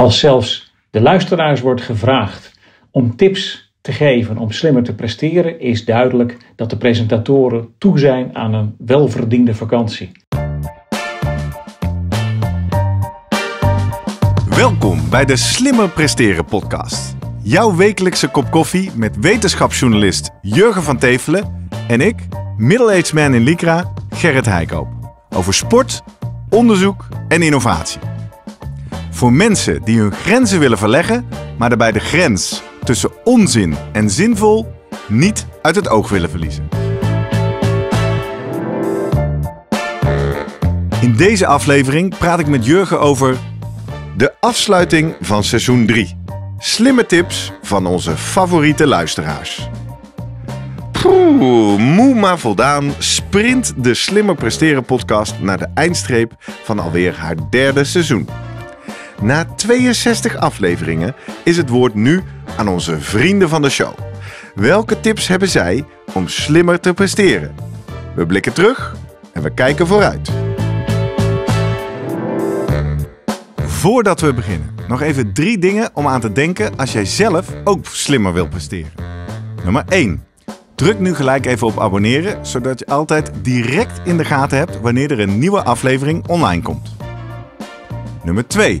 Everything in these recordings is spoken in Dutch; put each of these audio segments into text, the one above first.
Als zelfs de luisteraars wordt gevraagd om tips te geven om slimmer te presteren, is duidelijk dat de presentatoren toe zijn aan een welverdiende vakantie. Welkom bij de Slimmer Presteren Podcast. Jouw wekelijkse kop koffie met wetenschapsjournalist Jurgen van Tevelen en ik, middle-aged man in Lycra, Gerrit Heikoop. Over sport, onderzoek en innovatie. Voor mensen die hun grenzen willen verleggen, maar daarbij de grens tussen onzin en zinvol niet uit het oog willen verliezen. In deze aflevering praat ik met Jurgen over de afsluiting van seizoen 3. Slimme tips van onze favoriete luisteraars. Poeh, moe maar voldaan sprint de Slimmer Presteren podcast naar de eindstreep van alweer haar derde seizoen. Na 62 afleveringen is het woord nu aan onze vrienden van de show. Welke tips hebben zij om slimmer te presteren? We blikken terug en we kijken vooruit. Voordat we beginnen, nog even drie dingen om aan te denken als jij zelf ook slimmer wil presteren. Nummer 1. Druk nu gelijk even op abonneren, zodat je altijd direct in de gaten hebt wanneer er een nieuwe aflevering online komt. Nummer 2.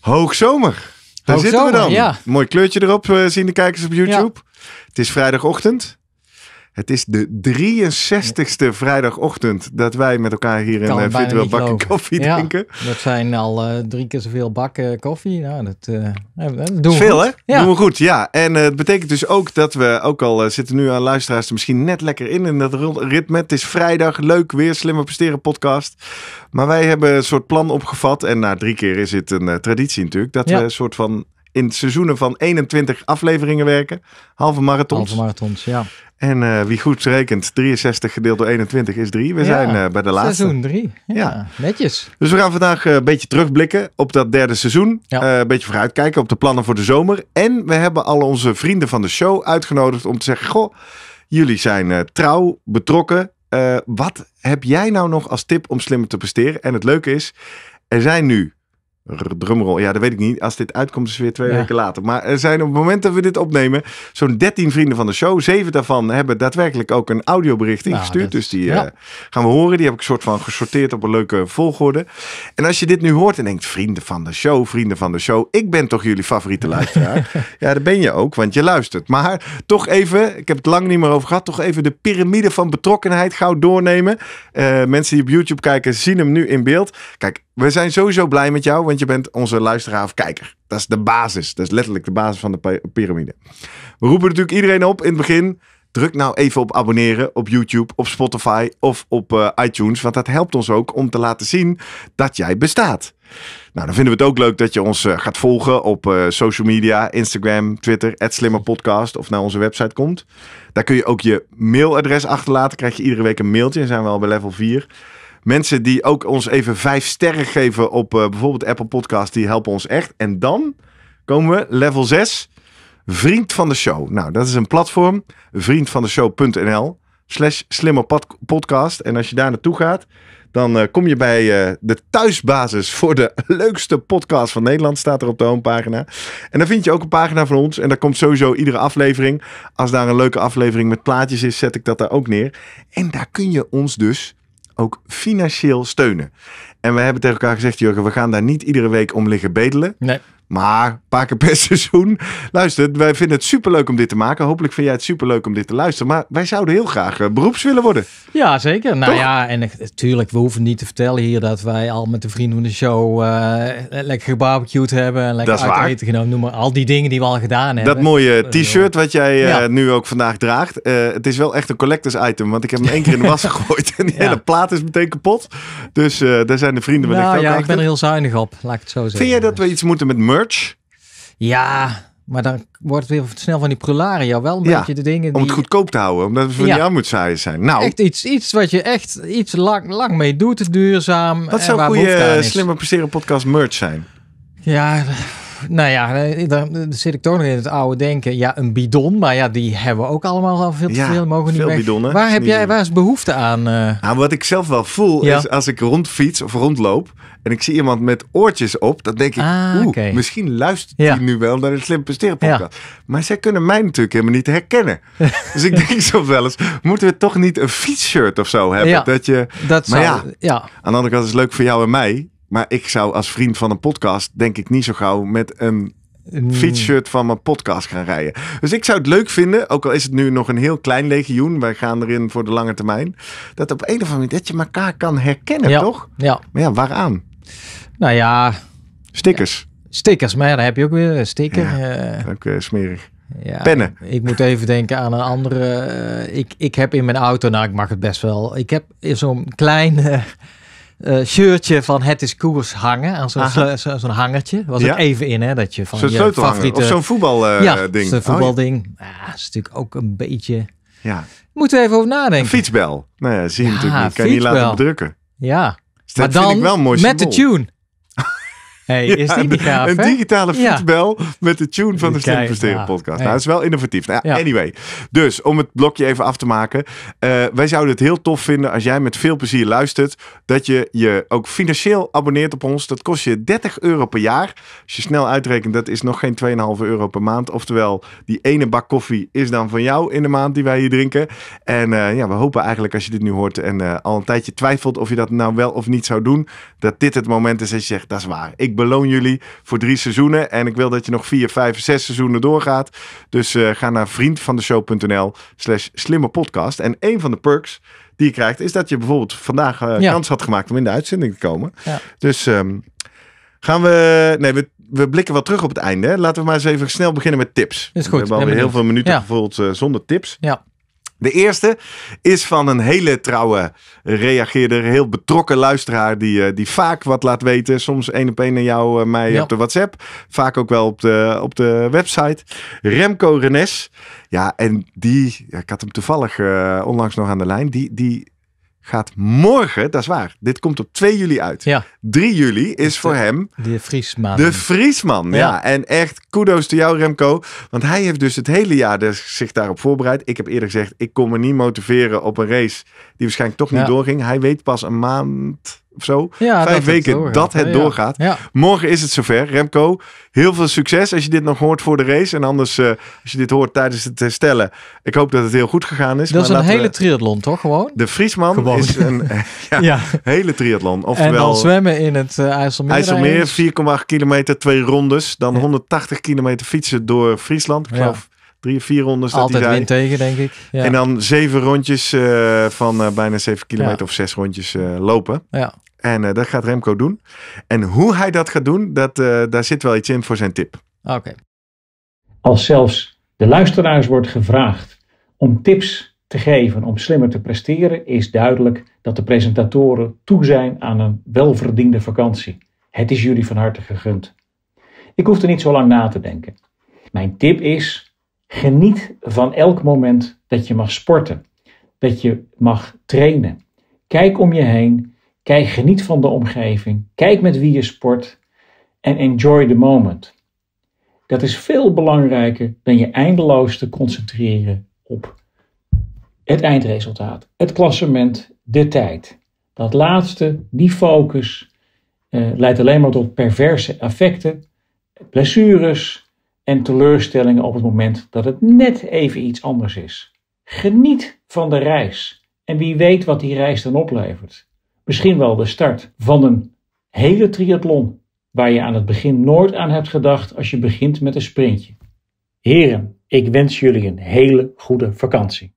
Hoogzomer. Daar zitten we dan. Mooi kleurtje erop eh, zien de kijkers op YouTube. Het is vrijdagochtend. Het is de 63ste vrijdagochtend dat wij met elkaar hier in een eh, virtueel bakken koffie drinken. Dat zijn al eh, drie keer zoveel bakken koffie. Nou, dat, eh, doen we Veel, hè? Ja. Doen we goed, ja. En het betekent dus ook dat we, ook al zitten nu aan luisteraars er misschien net lekker in in dat ritme. Het is vrijdag, leuk weer, slimmer presteren podcast. Maar wij hebben een soort plan opgevat. En na drie keer is het een traditie natuurlijk. Dat we een soort van in seizoenen van 21 afleveringen werken. Halve marathons. Halve marathons, ja. En eh, wie goed rekent, 63 gedeeld door 21 is 3. We zijn eh, bij de laatste. Seizoen 3. Ja, netjes. Dus we gaan vandaag eh, een beetje terugblikken op dat derde seizoen. een beetje vooruitkijken op de plannen voor de zomer. En we hebben al onze vrienden van de show uitgenodigd om te zeggen: Goh, jullie zijn trouw, betrokken. wat heb jij nou nog als tip om slimmer te presteren? En het leuke is, er zijn nu drumrol. Ja, dat weet ik niet. Als dit uitkomt is het weer twee weken later. Maar er zijn op het moment dat we dit opnemen zo'n 13 vrienden van de show. Zeven daarvan hebben daadwerkelijk ook een audiobericht nou, ingestuurd. dus die eh, gaan we horen. Die heb ik soort van gesorteerd op een leuke volgorde. En als je dit nu hoort en denkt, vrienden van de show, vrienden van de show. Ik ben toch jullie favoriete luisteraar? ja, dat ben je ook, want je luistert. Maar toch even, ik heb het lang niet meer over gehad, toch even de piramide van betrokkenheid gauw doornemen. Uh, mensen die op YouTube kijken zien hem nu in beeld. Kijk, we zijn sowieso blij met jou, want je bent onze luisteraar of kijker. Dat is de basis. Dat is letterlijk de basis van de piramide. We roepen natuurlijk iedereen op in het begin. Druk nou even op abonneren op YouTube, op Spotify of op eh, iTunes. Want dat helpt ons ook om te laten zien dat jij bestaat. Nou, dan vinden we het ook leuk dat je ons eh, gaat volgen op eh, social media, Instagram, Twitter, @slimmerpodcast of naar onze website komt. Daar kun je ook je mailadres achterlaten. Krijg je iedere week een mailtje en zijn we al bij level 4. Mensen die ook ons even vijf sterren geven op eh, bijvoorbeeld Apple Podcast, die helpen ons echt. En dan komen we level 6, vriend van de show. Nou, dat is een platform, vriendvandeshow.nl slash slimmerpodcast. En als je daar naartoe gaat, dan eh, kom je bij eh, de thuisbasis voor de leukste podcast van Nederland. Staat er op de homepagina. En dan vind je ook een pagina van ons. En daar komt sowieso iedere aflevering. Als daar een leuke aflevering met plaatjes is, zet ik dat daar ook neer. En daar kun je ons dus ook financieel steunen. En we hebben tegen elkaar gezegd, Jurgen, we gaan daar niet iedere week om liggen bedelen. Nee. Maar een paar keer per seizoen. Luister, wij vinden het superleuk om dit te maken. Hopelijk vind jij het superleuk om dit te luisteren. Maar wij zouden heel graag eh, beroeps willen worden. Ja, zeker. Nou ja, en natuurlijk, we hoeven niet te vertellen hier dat wij al met de vrienden van de show eh, lekker gebarbecued hebben. En lekker uit eten genomen. Noem maar al die dingen die we al gedaan hebben. Dat mooie t-shirt wat jij eh, nu ook vandaag draagt. het is wel echt een collectors item. Want ik heb hem één keer in de was gegooid. En die hele plaat is meteen kapot. Dus daar zijn de vrienden wel nou, de show. Ja, ik ben er heel zuinig op. Laat ik het zo zeggen. Vind jij dat we iets moeten met merch? merch. Ja, maar dan wordt het weer snel van die prularia wel een beetje de dingen Om het goedkoop te houden, omdat we van ja. die saaien zijn. Nou, echt iets, iets wat je echt iets lang, lang mee doet, duurzaam. Dat zou een goede slimme Presteren podcast merch zijn? Ja, nou ja, eh, eh, daar zit ik toch nog in het oude denken. Ja, een bidon, maar ja, die hebben we ook allemaal al veel te veel. Mogen niet bidonnen. Waar, heb jij, waar is behoefte aan? Eh? Nou, wat ik zelf wel voel, is als ik rondfiets of rondloop en ik zie iemand met oortjes op, dan denk ik, ah, oeh, misschien luistert hij nu wel naar een Slim Presteren podcast. Maar zij kunnen mij natuurlijk helemaal niet herkennen. dus ik denk zo wel eens, moeten we toch niet een fietsshirt of zo hebben? Dat je, dat maar ja, aan de andere kant is het leuk voor jou en mij maar ik zou als vriend van een podcast, denk ik niet zo gauw met een fietsshirt van mijn podcast gaan rijden. Dus ik zou het leuk vinden, ook al is het nu nog een heel klein legioen, wij gaan erin voor de lange termijn, dat op een of andere manier dat je elkaar kan herkennen, toch? Ja. Maar ja, waaraan? Nou ja. Stickers. stickers, maar ja, daar heb je ook weer sticker. Ja, eh. ook eh, smerig. Ja, Pennen. Ik moet even denken aan een andere. Eh, ik, ik heb in mijn auto, nou ik mag het best wel. Ik heb zo'n klein uh, shirtje van Het is Koers hangen. Aan zo'n hangertje. Was ja. het even in, hè? Dat je van je favoriete... Of zo'n voetbalding. Uh, ja, eh, zo'n oh, voetbalding. Oh, ah, is natuurlijk ook een beetje... Ja. Moeten we even over nadenken. Een fietsbel. Nou ja, zie je natuurlijk niet. Kan je niet laten bedrukken Ja. Dus maar dan met symbool. de tune. Hey, is die niet Een digitale voetbal met de tune van de Slim podcast. Nou, dat is wel innovatief. Nou anyway, dus om het blokje even af te maken. Eh, wij zouden het heel tof vinden als jij met veel plezier luistert. Dat je je ook financieel abonneert op ons. Dat kost je 30 euro per jaar. Als je snel uitrekent, dat is nog geen 2,5 euro per maand. Oftewel, die ene bak koffie is dan van jou in de maand die wij hier drinken. En eh, ja, we hopen eigenlijk als je dit nu hoort en eh, al een tijdje twijfelt of je dat nou wel of niet zou doen. Dat dit het moment is dat je zegt, dat is waar. Ik beloon jullie voor drie seizoenen. En ik wil dat je nog vier, vijf, zes seizoenen doorgaat. Dus eh, ga naar vriendvandeshow.nl slash slimme podcast. En een van de perks die je krijgt, is dat je bijvoorbeeld vandaag uh, kans had gemaakt om in de uitzending te komen. Dus ehm, gaan we... Nee, we we blikken wel terug op het einde. Laten we maar eens even snel beginnen met tips. Is goed, we hebben alweer heel veel minuten ja. gevuld eh, zonder tips. Ja. De eerste is van een hele trouwe reageerder, heel betrokken luisteraar die, eh, die vaak wat laat weten. Soms één op één naar jou, eh, mij op de WhatsApp. Vaak ook wel op de, op de website. Remco Renes. Ja, en die, ik had hem toevallig eh, onlangs nog aan de lijn. Die, die gaat morgen, dat is waar, dit komt op 2 juli uit. 3 juli is voor hem... De Friesman. De Friesman, ja. En echt kudos te jou Remco, want hij heeft dus het hele jaar dus zich daarop voorbereid. Ik heb eerder gezegd, ik kon me niet motiveren op een race die waarschijnlijk toch niet doorging. Hij weet pas een maand zo. Ja, Vijf weken dat het doorgaat. Ja. Morgen is het zover. Remco, heel veel succes als je dit nog hoort voor de race. En anders, eh, als je dit hoort tijdens het herstellen. Eh, ik hoop dat het heel goed gegaan is. Dat is een hele we... triathlon, toch? Gewoon? De Friesman gewoon. is een eh, ja, hele triathlon. Oftewel, en dan zwemmen in het IJsselmeer. IJsselmeer, 4,8 kilometer, twee rondes. Dan 180 kilometer fietsen door Friesland. Ik geloof drie of vier rondes. Altijd dat tegen, denk ik. Ja. En dan zeven rondjes van bijna zeven kilometer of zes rondjes lopen. Ja. En eh, dat gaat Remco doen. En hoe hij dat gaat doen, dat, eh, daar zit wel iets in voor zijn tip. Oké. Als zelfs de luisteraars wordt gevraagd om tips te geven om slimmer te presteren, is duidelijk dat de presentatoren toe zijn aan een welverdiende vakantie. Het is jullie van harte gegund. Ik hoef er niet zo lang na te denken. Mijn tip is: geniet van elk moment dat je mag sporten, dat je mag trainen. Kijk om je heen Kijk, geniet van de omgeving. Kijk met wie je sport. En enjoy the moment. Dat is veel belangrijker dan je eindeloos te concentreren op het eindresultaat, het klassement, de tijd. Dat laatste, die focus, eh, leidt alleen maar tot perverse effecten, blessures en teleurstellingen op het moment dat het net even iets anders is. Geniet van de reis en wie weet wat die reis dan oplevert misschien wel de start van een hele triathlon waar je aan het begin nooit aan hebt gedacht als je begint met een sprintje. Heren, ik wens jullie een hele goede vakantie.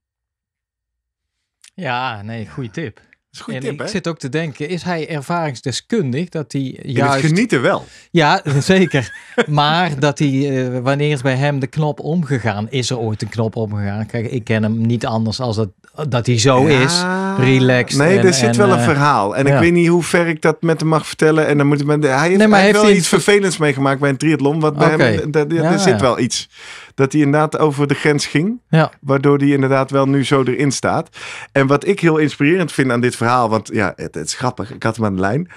Ja, nee, goede tip. Dat is een goede tip, ik zit ook te denken, is hij ervaringsdeskundig dat hij juist... genieten wel. Ja, zeker. maar dat hij, eh, wanneer is bij hem de knop omgegaan? Is er ooit een knop omgegaan? Kijk, ik ken hem niet anders als dat, dat hij zo ja. is relaxed. Nee, er zit wel een eh, verhaal. En ik weet niet hoe ver ik dat met hem mag vertellen. En dan moet ik hij heeft, nee, maar hij heeft wel iets vervelends meegemaakt bij een triathlon. Wat er zit wel iets. Dat hij inderdaad over de grens ging. Waardoor hij inderdaad wel nu zo erin staat. En wat ik heel inspirerend vind aan dit verhaal. Want ja, het, het is grappig. Ik had hem aan de lijn.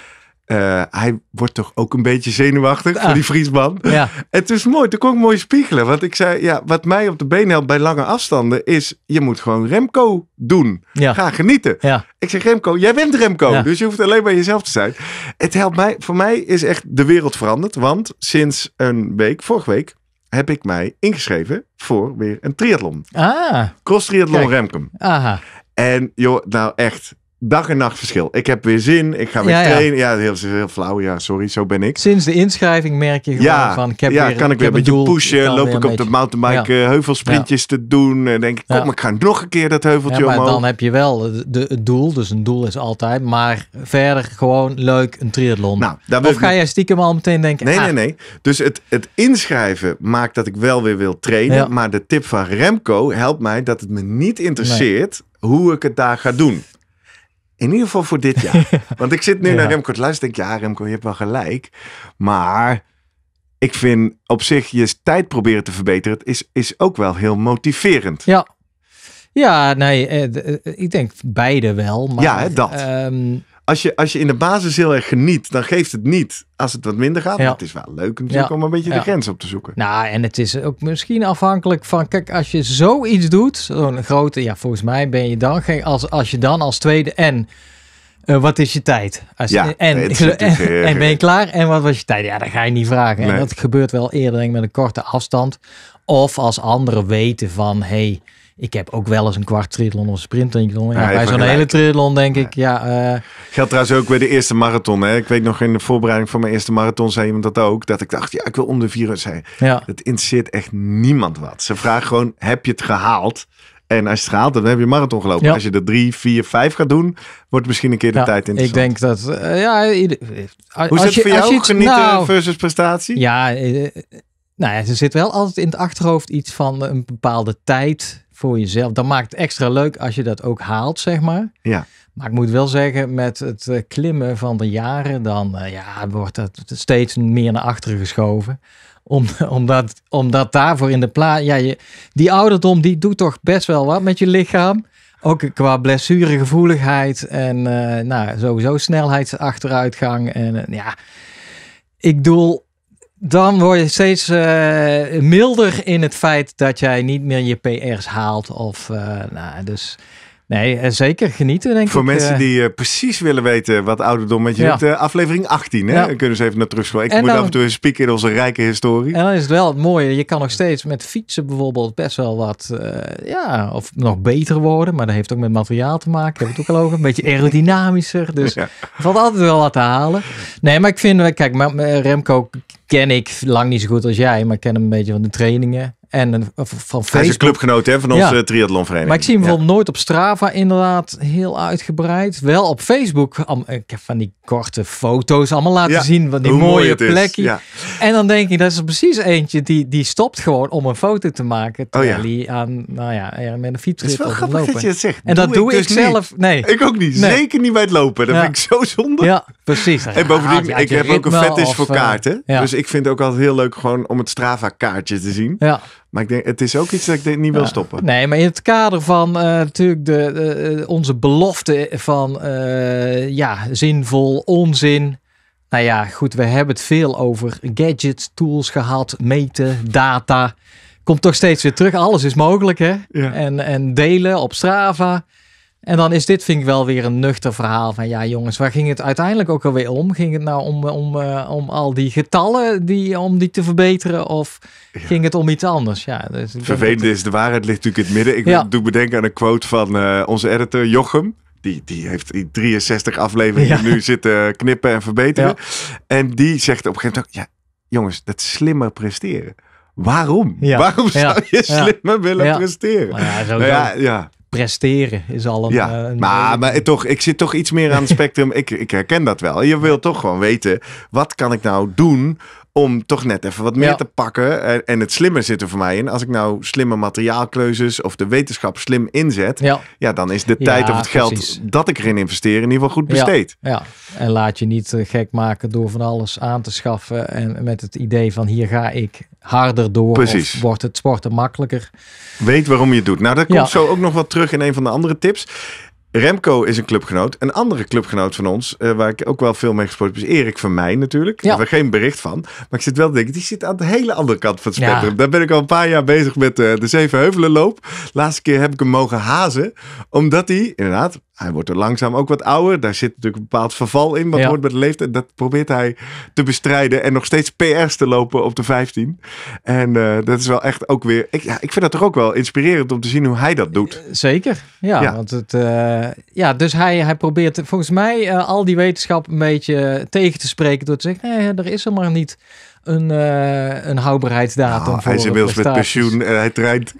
Eh, hij wordt toch ook een beetje zenuwachtig voor ah. die Friesman. Ja. Het is mooi, toen kon ik mooi spiegelen. Want ik zei, ja, wat mij op de been helpt bij lange afstanden is, je moet gewoon Remco doen. Ja. Ga genieten. Ja. Ik zeg Remco, jij bent Remco, dus je hoeft alleen maar jezelf te zijn. Het helpt mij, voor mij is echt de wereld veranderd. Want sinds een week, vorige week, heb ik mij ingeschreven voor weer een triathlon. Ah. Cross triathlon Remco. Aha. En joh, nou echt, dag en nacht verschil. Ik heb weer zin, ik ga weer trainen. Ja, heel, heel, flauw, ja, sorry, zo ben ik. Sinds de inschrijving merk je gewoon ja, van, ik heb ja, kan ik weer een beetje doel, pushen. Loop ik op de mountainbike eh, heuvelsprintjes te doen. En eh, denk ik, kom, ik ga nog een keer dat heuveltje maar omhoog. dan heb je wel de, het doel, dus een doel is altijd. Maar verder gewoon leuk een triathlon. Nou, of ga jij stiekem al meteen denken, Nee, ah. nee, nee. Dus het, het inschrijven maakt dat ik wel weer wil trainen. Maar de tip van Remco helpt mij dat het me niet interesseert... hoe ik het daar ga doen. In ieder geval voor dit jaar. Want ik zit nu naar Remco te luisteren. Denk, ja, Remco, je hebt wel gelijk. Maar ik vind op zich je tijd proberen te verbeteren is, is ook wel heel motiverend. Ja. Ja, nee, eh, eh, ik denk beide wel. Maar, ja, dat. Ehm, als je, als je in de basis heel erg geniet, dan geeft het niet als het wat minder gaat. Ja. Het is wel leuk natuurlijk om een beetje de grens op te zoeken. Nou, en het is ook misschien afhankelijk van, kijk, als je zoiets doet, zo'n grote, ja, volgens mij ben je dan, als, als je dan als tweede en... Eh, wat is je tijd? Als, en, en, eh, ben je klaar? En wat was je tijd? Ja, dat ga je niet vragen. En dat gebeurt wel eerder, met een korte afstand. Of als anderen weten van, hey, ik heb ook wel eens een kwart triathlon of sprint en Ja, ja, bij zo'n hele triathlon denk ik, ja. Eh. Geldt trouwens ook bij de eerste marathon. Hè? Ik weet nog in de voorbereiding van mijn eerste marathon zei iemand dat ook. Dat ik dacht, ja, ik wil om de vier uur zijn. Ja. Het interesseert echt niemand wat. Ze vragen gewoon, heb je het gehaald? En als je het haalt, dan heb je marathon gelopen. Als je er drie, vier, vijf gaat doen, wordt misschien een keer de tijd interessant. Ik denk dat, eh, ja... Hoe is het voor jou, genieten nou. versus prestatie? Ja, eh, nou ja, ze zit wel altijd in het achterhoofd iets van een bepaalde tijd voor jezelf. Dat maakt het extra leuk als je dat ook haalt, zeg maar. Ja. Maar ik moet wel zeggen, met het eh, klimmen van de jaren, dan eh, ja, wordt dat steeds meer naar achteren geschoven. Om, omdat, omdat daarvoor in de plaats. Ja, je, die ouderdom die doet toch best wel wat met je lichaam. Ook qua blessuregevoeligheid en eh, nou, sowieso snelheidsachteruitgang. En ja, ik doel dan word je steeds eh, milder in het feit dat jij niet meer je PR's haalt. Of, eh, nou, dus Nee, eh, zeker genieten, denk Voor ik. Voor mensen eh. die eh, precies willen weten wat ouderdom met je doet, aflevering 18. Hè? Dan kunnen ze even naar terugspoelen. Ik moet af en toe spieken in onze rijke historie. En dan is het wel het mooie. Je kan nog steeds met fietsen bijvoorbeeld best wel wat, ja, of nog beter worden. Maar dat heeft ook met materiaal te maken. Heb ik het ook al over. Een beetje aerodynamischer. Dus er valt altijd wel wat te halen. Nee, maar ik vind, kijk, Remco ken ik lang niet zo goed als jij, maar ik ken hem een beetje van de trainingen. En een, eh, van Facebook. Hij is een clubgenoot hè, van onze ja. triathlonvereniging. Maar ik zie hem wel nooit op Strava inderdaad heel uitgebreid. Wel op Facebook. Ik heb van die korte foto's allemaal laten zien. Van die mooie mooi plekje. En dan denk ik, dat is precies eentje die, die stopt gewoon om een foto te maken. Oh terwijl oh, aan, nou ja, met een fiets Het is wel grappig lopen. dat je het zegt. En dat doe ik, dus zelf. Nee. Ik ook niet. Zeker niet bij het lopen. Dat vind ik zo zonde. Ja, precies. bovendien, ik heb ook een fetish of, voor eh, kaarten. Dus ik vind het ook altijd heel leuk gewoon om het Strava kaartje te zien. Ja. Maar ik denk, het is ook iets dat ik niet wil stoppen. Nee, maar in het kader van eh, natuurlijk de, eh, onze belofte van eh, ja, zinvol, onzin. Nou ja, goed, we hebben het veel over gadgets, tools gehad, meten, data. Komt toch steeds weer terug. Alles is mogelijk, hè? En, en delen op Strava. En dan is dit, vind ik wel weer een nuchter verhaal van ja, jongens, waar ging het uiteindelijk ook alweer om? Ging het nou om, om, eh, om al die getallen die, om die te verbeteren of ging het om iets anders? Ja, dus Vervelend is, de waarheid ligt natuurlijk in het midden. Ik doe bedenken aan een quote van eh, onze editor Jochem. Die, die heeft die 63 afleveringen ja. nu zitten knippen en verbeteren. En die zegt op een gegeven moment: ja, jongens, dat slimmer presteren waarom? Waarom zou je slimmer willen presteren? Nou ja, nou ja, presteren is al een... Ja, eh, maar, maar toch, ik zit toch iets meer aan het spectrum. ik, ik herken dat wel. Je wilt toch gewoon weten, wat kan ik nou doen om toch net even wat meer te pakken. En het slimmer zit er voor mij in. Als ik nou slimme materiaalkeuzes of de wetenschap slim inzet, ja, ja dan is de tijd of het geld dat ik erin investeer in ieder geval goed besteed. Ja, en laat je niet eh, gek maken door van alles aan te schaffen en met het idee van hier ga ik harder door. Precies. Of wordt het sporten makkelijker. Weet waarom je het doet. Nou, dat komt zo ook nog wat terug in een van de andere tips. Remco is een clubgenoot. Een andere clubgenoot van ons, eh, waar ik ook wel veel mee gesproken heb, is Erik van mij natuurlijk. Ja. Daar hebben geen bericht van. Maar ik zit wel te denken, die zit aan de hele andere kant van het spectrum. Daar ben ik al een paar jaar bezig met uh, de Zevenheuvelenloop. Laatste keer heb ik hem mogen hazen, omdat hij, inderdaad, hij wordt er langzaam ook wat ouder. Daar zit natuurlijk een bepaald verval in. Wat hoort bij de leeftijd. Dat probeert hij te bestrijden. En nog steeds PR's te lopen op de 15. En eh, dat is wel echt ook weer. Ik, ik vind dat toch ook wel inspirerend om te zien hoe hij dat doet. Eh, zeker. Ja, Want het, eh, ja dus hij, hij probeert volgens mij al die wetenschap een beetje tegen te spreken. Door te zeggen: nee, er is er maar niet. Een, een houdbaarheidsdatum. voor oh, hij is inmiddels met pensioen en hij treint.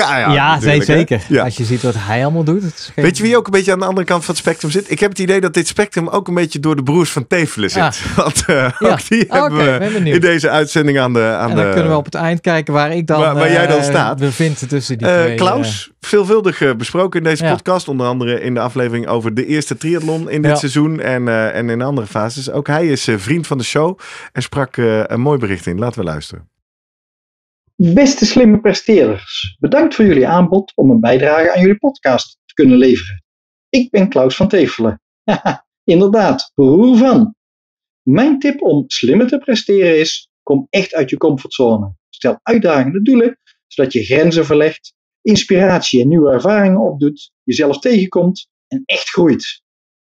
Ja, zeker. Als je ziet wat hij allemaal doet. Weet je wie ook een beetje aan de andere kant van het spectrum zit? Ik heb het idee dat dit spectrum ook een beetje door de broers van Tevelen zit. Want eh, ook die ah, hebben we in deze uitzending aan de... Aan en dan kunnen we op het eind kijken waar ik dan... Waar, waar jij dan eh, staat. We vinden tussen die eh, twee. Klaus, veelvuldig besproken in deze podcast. Onder andere in de aflevering over de eerste triathlon in dit seizoen. En, en in andere fases. Ook hij is vriend van de show. En sprak een mooi bericht in. Laten we luisteren. Beste slimme presterers, bedankt voor jullie aanbod om een bijdrage aan jullie podcast te kunnen leveren. Ik ben Klaus van Tevelen. inderdaad, beroer van. Mijn tip om slimmer te presteren is: kom echt uit je comfortzone. Stel uitdagende doelen, zodat je grenzen verlegt, inspiratie en nieuwe ervaringen opdoet, jezelf tegenkomt en echt groeit.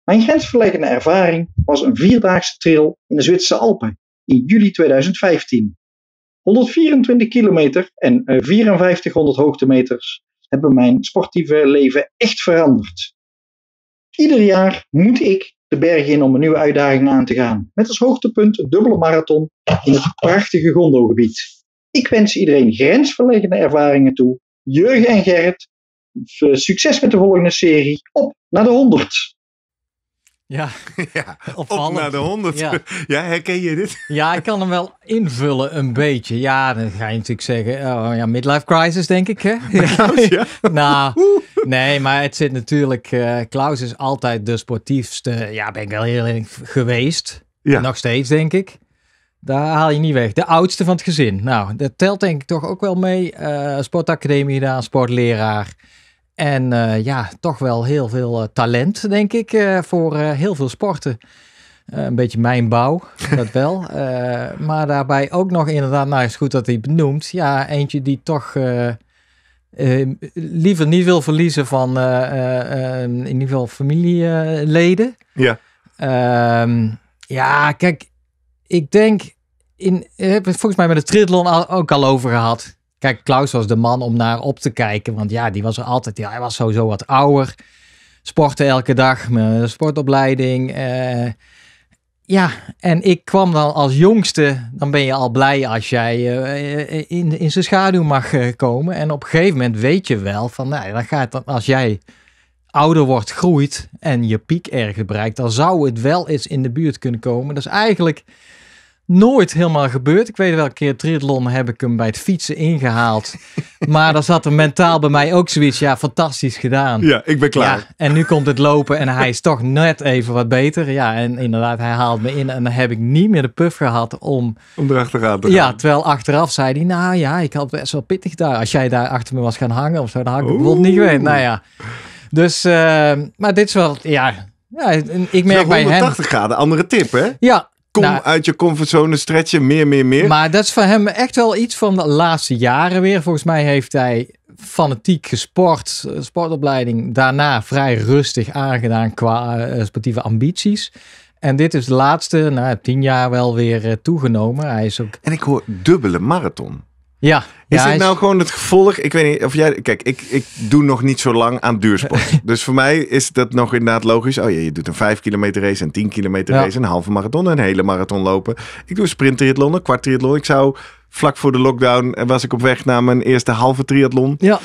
Mijn grensverleggende ervaring was een vierdaagse trail in de Zwitserse Alpen in juli 2015. 124 kilometer en 5400 eh, hoogtemeters hebben mijn sportieve leven echt veranderd. Ieder jaar moet ik de bergen in om een nieuwe uitdaging aan te gaan. Met als hoogtepunt een dubbele marathon in het prachtige Gondo-gebied. Ik wens iedereen grensverleggende ervaringen toe. Jurgen en Gerrit, eh, succes met de volgende serie. Op naar de 100! Ja, ja op naar de 100. Ja. herken je dit? Ja, ik kan hem wel invullen een beetje. Ja, dan ga je natuurlijk zeggen, oh, ja, midlife crisis denk ik. Hè? ja. nou, nee, maar het zit natuurlijk, eh, Klaus is altijd de sportiefste. Ja, ben ik wel heel erg geweest. Ja. Nog steeds denk ik. Daar haal je niet weg. De oudste van het gezin. Nou, dat telt denk ik toch ook wel mee. Eh, sportacademie gedaan, sportleraar. En eh, ja, toch wel heel veel eh, talent, denk ik, eh, voor heel veel sporten. een beetje mijn bouw, dat wel. maar daarbij ook nog inderdaad, nou is goed dat hij benoemt. Ja, eentje die toch liever niet wil verliezen van in ieder geval familieleden. Ja. Ehm, ja, kijk, ik denk, in, ik het volgens mij met de triathlon al, ook al over gehad. Kijk, Klaus was de man om naar op te kijken. Want ja, die was er altijd. Ja, hij was sowieso wat ouder. Sportte elke dag, een sportopleiding. Eh, ja, en ik kwam dan als jongste. Dan ben je al blij als jij eh, eh, in, in zijn schaduw mag komen. En op een gegeven moment weet je wel van, nou, dan gaat dan, als jij ouder wordt, groeit en je piek erg bereikt, dan zou het wel eens in de buurt kunnen komen. Dat is eigenlijk nooit helemaal gebeurd. Ik weet wel, een keer triathlon heb ik hem bij het fietsen ingehaald. maar dan zat er mentaal bij mij ook zoiets, ja, fantastisch gedaan. Ja, ik ben klaar. Ja, en nu komt het lopen en hij is toch net even wat beter. Ja, en inderdaad, hij haalt me in en dan heb ik niet meer de puff gehad om... Om erachteraan te gaan. Ja, terwijl achteraf zei hij, nou ja, ik had best wel pittig daar. Als jij daar achter me was gaan hangen of zo, dan had ik het niet geweten. Nou ja, dus, eh, maar dit is wel, ja... Ja, ik merk bij hem... 180 graden, andere tip, hè? Ja, kom nou, uit je comfortzone stretchen, meer, meer, meer. Maar dat is voor hem echt wel iets van de laatste jaren weer. Volgens mij heeft hij fanatiek gesport, eh, sportopleiding, daarna vrij rustig aangedaan qua eh, sportieve ambities. En dit is de laatste, na nou, tien jaar wel weer eh, toegenomen. Hij is ook... En ik hoor dubbele marathon. Ja. Is het nou gewoon het gevolg? Ik weet niet of jij. Kijk, ik, ik doe nog niet zo lang aan duursport. dus voor mij is dat nog inderdaad logisch. Oh ja, je doet een 5 kilometer race, een 10 kilometer race, een halve marathon, een hele marathon lopen. Ik doe sprint triathlon, een kwart triathlon. Ik zou vlak voor de lockdown was ik op weg naar mijn eerste halve triathlon. Ja.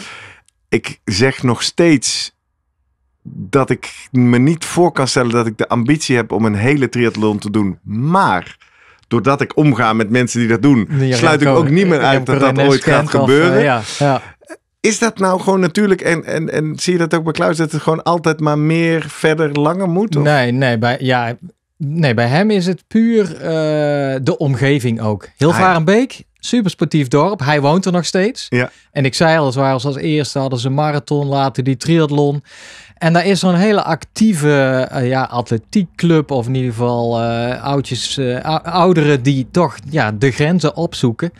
Ik zeg nog steeds dat ik me niet voor kan stellen dat ik de ambitie heb om een hele triathlon te doen. Maar doordat ik omga met mensen die dat doen, sluit ik ook niet meer uit dat dat ooit gaat gebeuren. Eh, ja, ja. Is dat nou gewoon natuurlijk, en, en, en zie je dat ook bij Klaus, dat het gewoon altijd maar meer verder langer moet? Nee, nee, bij, ja, nee, bij hem is het puur eh, de omgeving ook. Heel Varenbeek, ah, ja. supersportief dorp, hij woont er nog steeds. Ja. En ik zei al, als als, als eerste hadden ze marathon, later die triathlon. En daar is zo'n hele actieve uh, ja, atletiekclub, of in ieder geval uh, oudjes, eh, ouderen die toch ja, de grenzen opzoeken.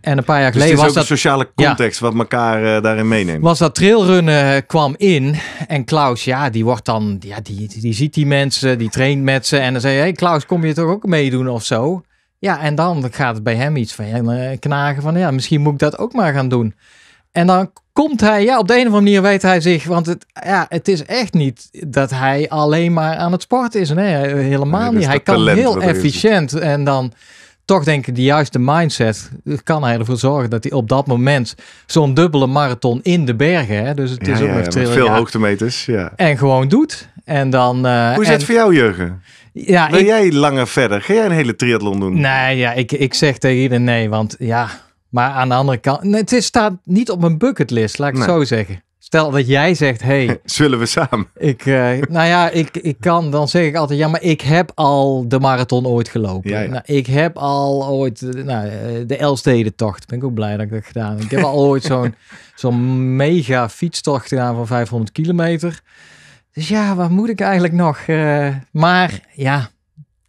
En een paar jaar dus geleden was ook dat... een sociale context wat elkaar daarin meeneemt. Was dat trailrunnen kwam in en Klaus, ja, die wordt dan, ja, die, die ziet die mensen, die traint met ze en dan zei je, hey Klaus, kom je toch ook meedoen of zo? Ja, en dan gaat het bij hem iets van knagen van, ja, misschien moet ik dat ook maar gaan doen. En dan komt hij, ja, op de een of manier weet hij zich, want het, ja, het is echt niet dat hij alleen maar aan het sporten is. Nee, helemaal niet. Hij kan heel efficiënt en dan toch denk ik de juiste mindset kan hij ervoor zorgen dat hij op dat moment zo'n dubbele marathon in de bergen, hè, dus het is ook nog veel hoogtemeters, ja. En gewoon doet. En dan, eh, Hoe is het voor jou, Jurgen? Ja, Wil jij langer verder? Ga jij een hele triathlon doen? Nee, ja, ik, ik zeg tegen iedereen nee, want ja, maar aan de andere kant, het is, staat niet op mijn bucketlist, laat ik het zo zeggen. Stel dat jij zegt, hey, zullen we samen? Ik, eh, nou ja, ik, ik kan, dan zeg ik altijd, ja, maar ik heb al de marathon ooit gelopen. Nou, ik heb al ooit eh, nou, eh, de Elstedentocht, ben ik ook blij dat ik dat gedaan heb. Ik heb al ooit zo'n zo'n mega fietstocht gedaan van 500 kilometer. Dus ja, wat moet ik eigenlijk nog? maar ja,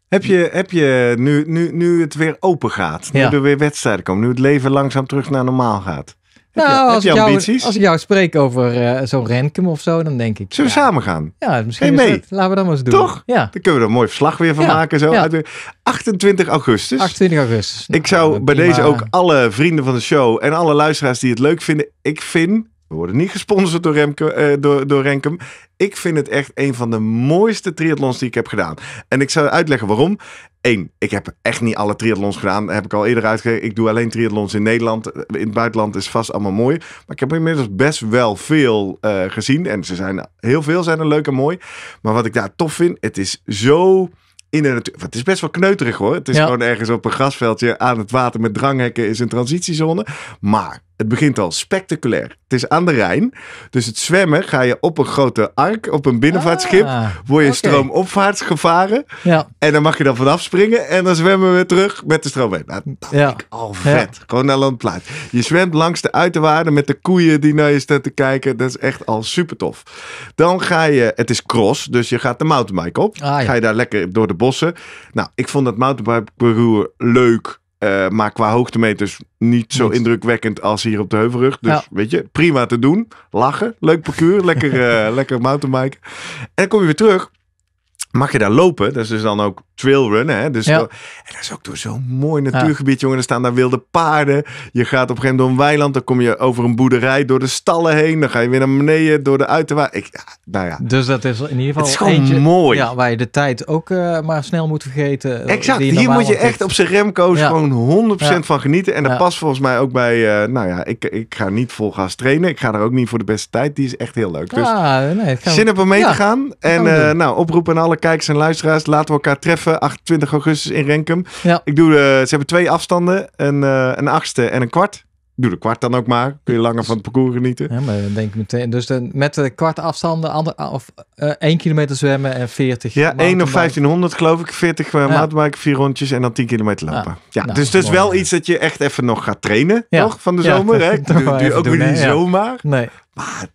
heb je, heb je nu, nu, nu het weer open gaat, nu ja. er weer wedstrijden komen, nu het leven langzaam terug naar normaal gaat? Heb nou, je, als, ambities? als ik jou spreek over eh, zo'n Renkum of zo, dan denk ik... Zullen we samen gaan? Ja, misschien hey, dat. laten we dat maar eens doen. Toch? Ja. Dan kunnen we er een mooi verslag weer van maken. Zo. 28 augustus. 28 augustus. ik nou, zou bij deze ook alle vrienden van de show en alle luisteraars die het leuk vinden... Ik vind we worden niet gesponsord door, Remke, eh, door, door Ik vind het echt een van de mooiste triathlons die ik heb gedaan. En ik zal uitleggen waarom. Eén, ik heb echt niet alle triathlons gedaan. Dat heb ik al eerder uitgegeven. Ik doe alleen triathlons in Nederland. Eh, in het buitenland is vast allemaal mooi. Maar ik heb inmiddels best wel veel eh, gezien. En ze zijn, heel veel zijn er leuk en mooi. Maar wat ik daar tof vind, het is zo in de natuur. Het is best wel kneuterig hoor. Het is gewoon ergens op een grasveldje aan het water met dranghekken is een transitiezone. Maar het begint al spectaculair. Het is aan de Rijn. Dus het zwemmen ga je op een grote ark, op een binnenvaartschip. Ah, word je okay. gevaren. Ja. En dan mag je dan vanaf springen. En dan zwemmen we terug met de stroom. Nou, dat vind ik al vet. Gewoon naar landplaats. Je zwemt langs de uiterwaarden met de koeien die naar je staan te kijken. Dat is echt al super tof. Dan ga je, het is cross, dus je gaat de mountainbike op. Ah, ga je daar lekker door de bossen. Nou, ik vond dat mountainbike leuk eh, maar qua hoogtemeters niet zo indrukwekkend als hier op de Heuvelrug. Dus weet je, prima te doen. Lachen, leuk parcours, lekker, eh, lekker mountainbiken. En dan kom je weer terug mag je daar lopen. Dat is dus dan ook trailrunnen. Hè? Dus ja. dat, en dat is ook door zo'n mooi natuurgebied, jongen. Er staan daar wilde paarden. Je gaat op een gegeven moment door een weiland. Dan kom je over een boerderij door de stallen heen. Dan ga je weer naar beneden door de uiterwaar. Ik, nou ja. Dus dat is in ieder geval het is gewoon mooi. Ja, waar je de tijd ook eh, maar snel moet vergeten. Eh, exact. Hier moet je echt op zijn remco's ja. gewoon 100% van genieten. En dat past volgens mij ook bij, eh, nou ja, ik, ik ga niet vol trainen. Ik ga er ook niet voor de beste tijd. Die is echt heel leuk. Dus ah, zin op om mee te gaan. En nou, oproep aan alle kijkers en luisteraars. Laten we elkaar treffen 28 augustus in Renkum. Ja. Ik doe, ze hebben twee afstanden. Een, eh, een achtste en een kwart. doe de kwart dan ook maar. Kun je langer van het parcours genieten. Ja, maar denk ik meteen. Dus de, met de kwart afstanden, ander, of uh, eh, 1 kilometer zwemmen en 40. Ja, 1 of 1500 geloof ik. 40 uh, eh, ja. vier 4 rondjes en dan 10 kilometer lopen. Ja, ja nou, dus het is dus wel iets dat je echt even nog gaat trainen. Ja. van de zomer. hè? Doe, doe ook weer niet zomaar. Nee. Maar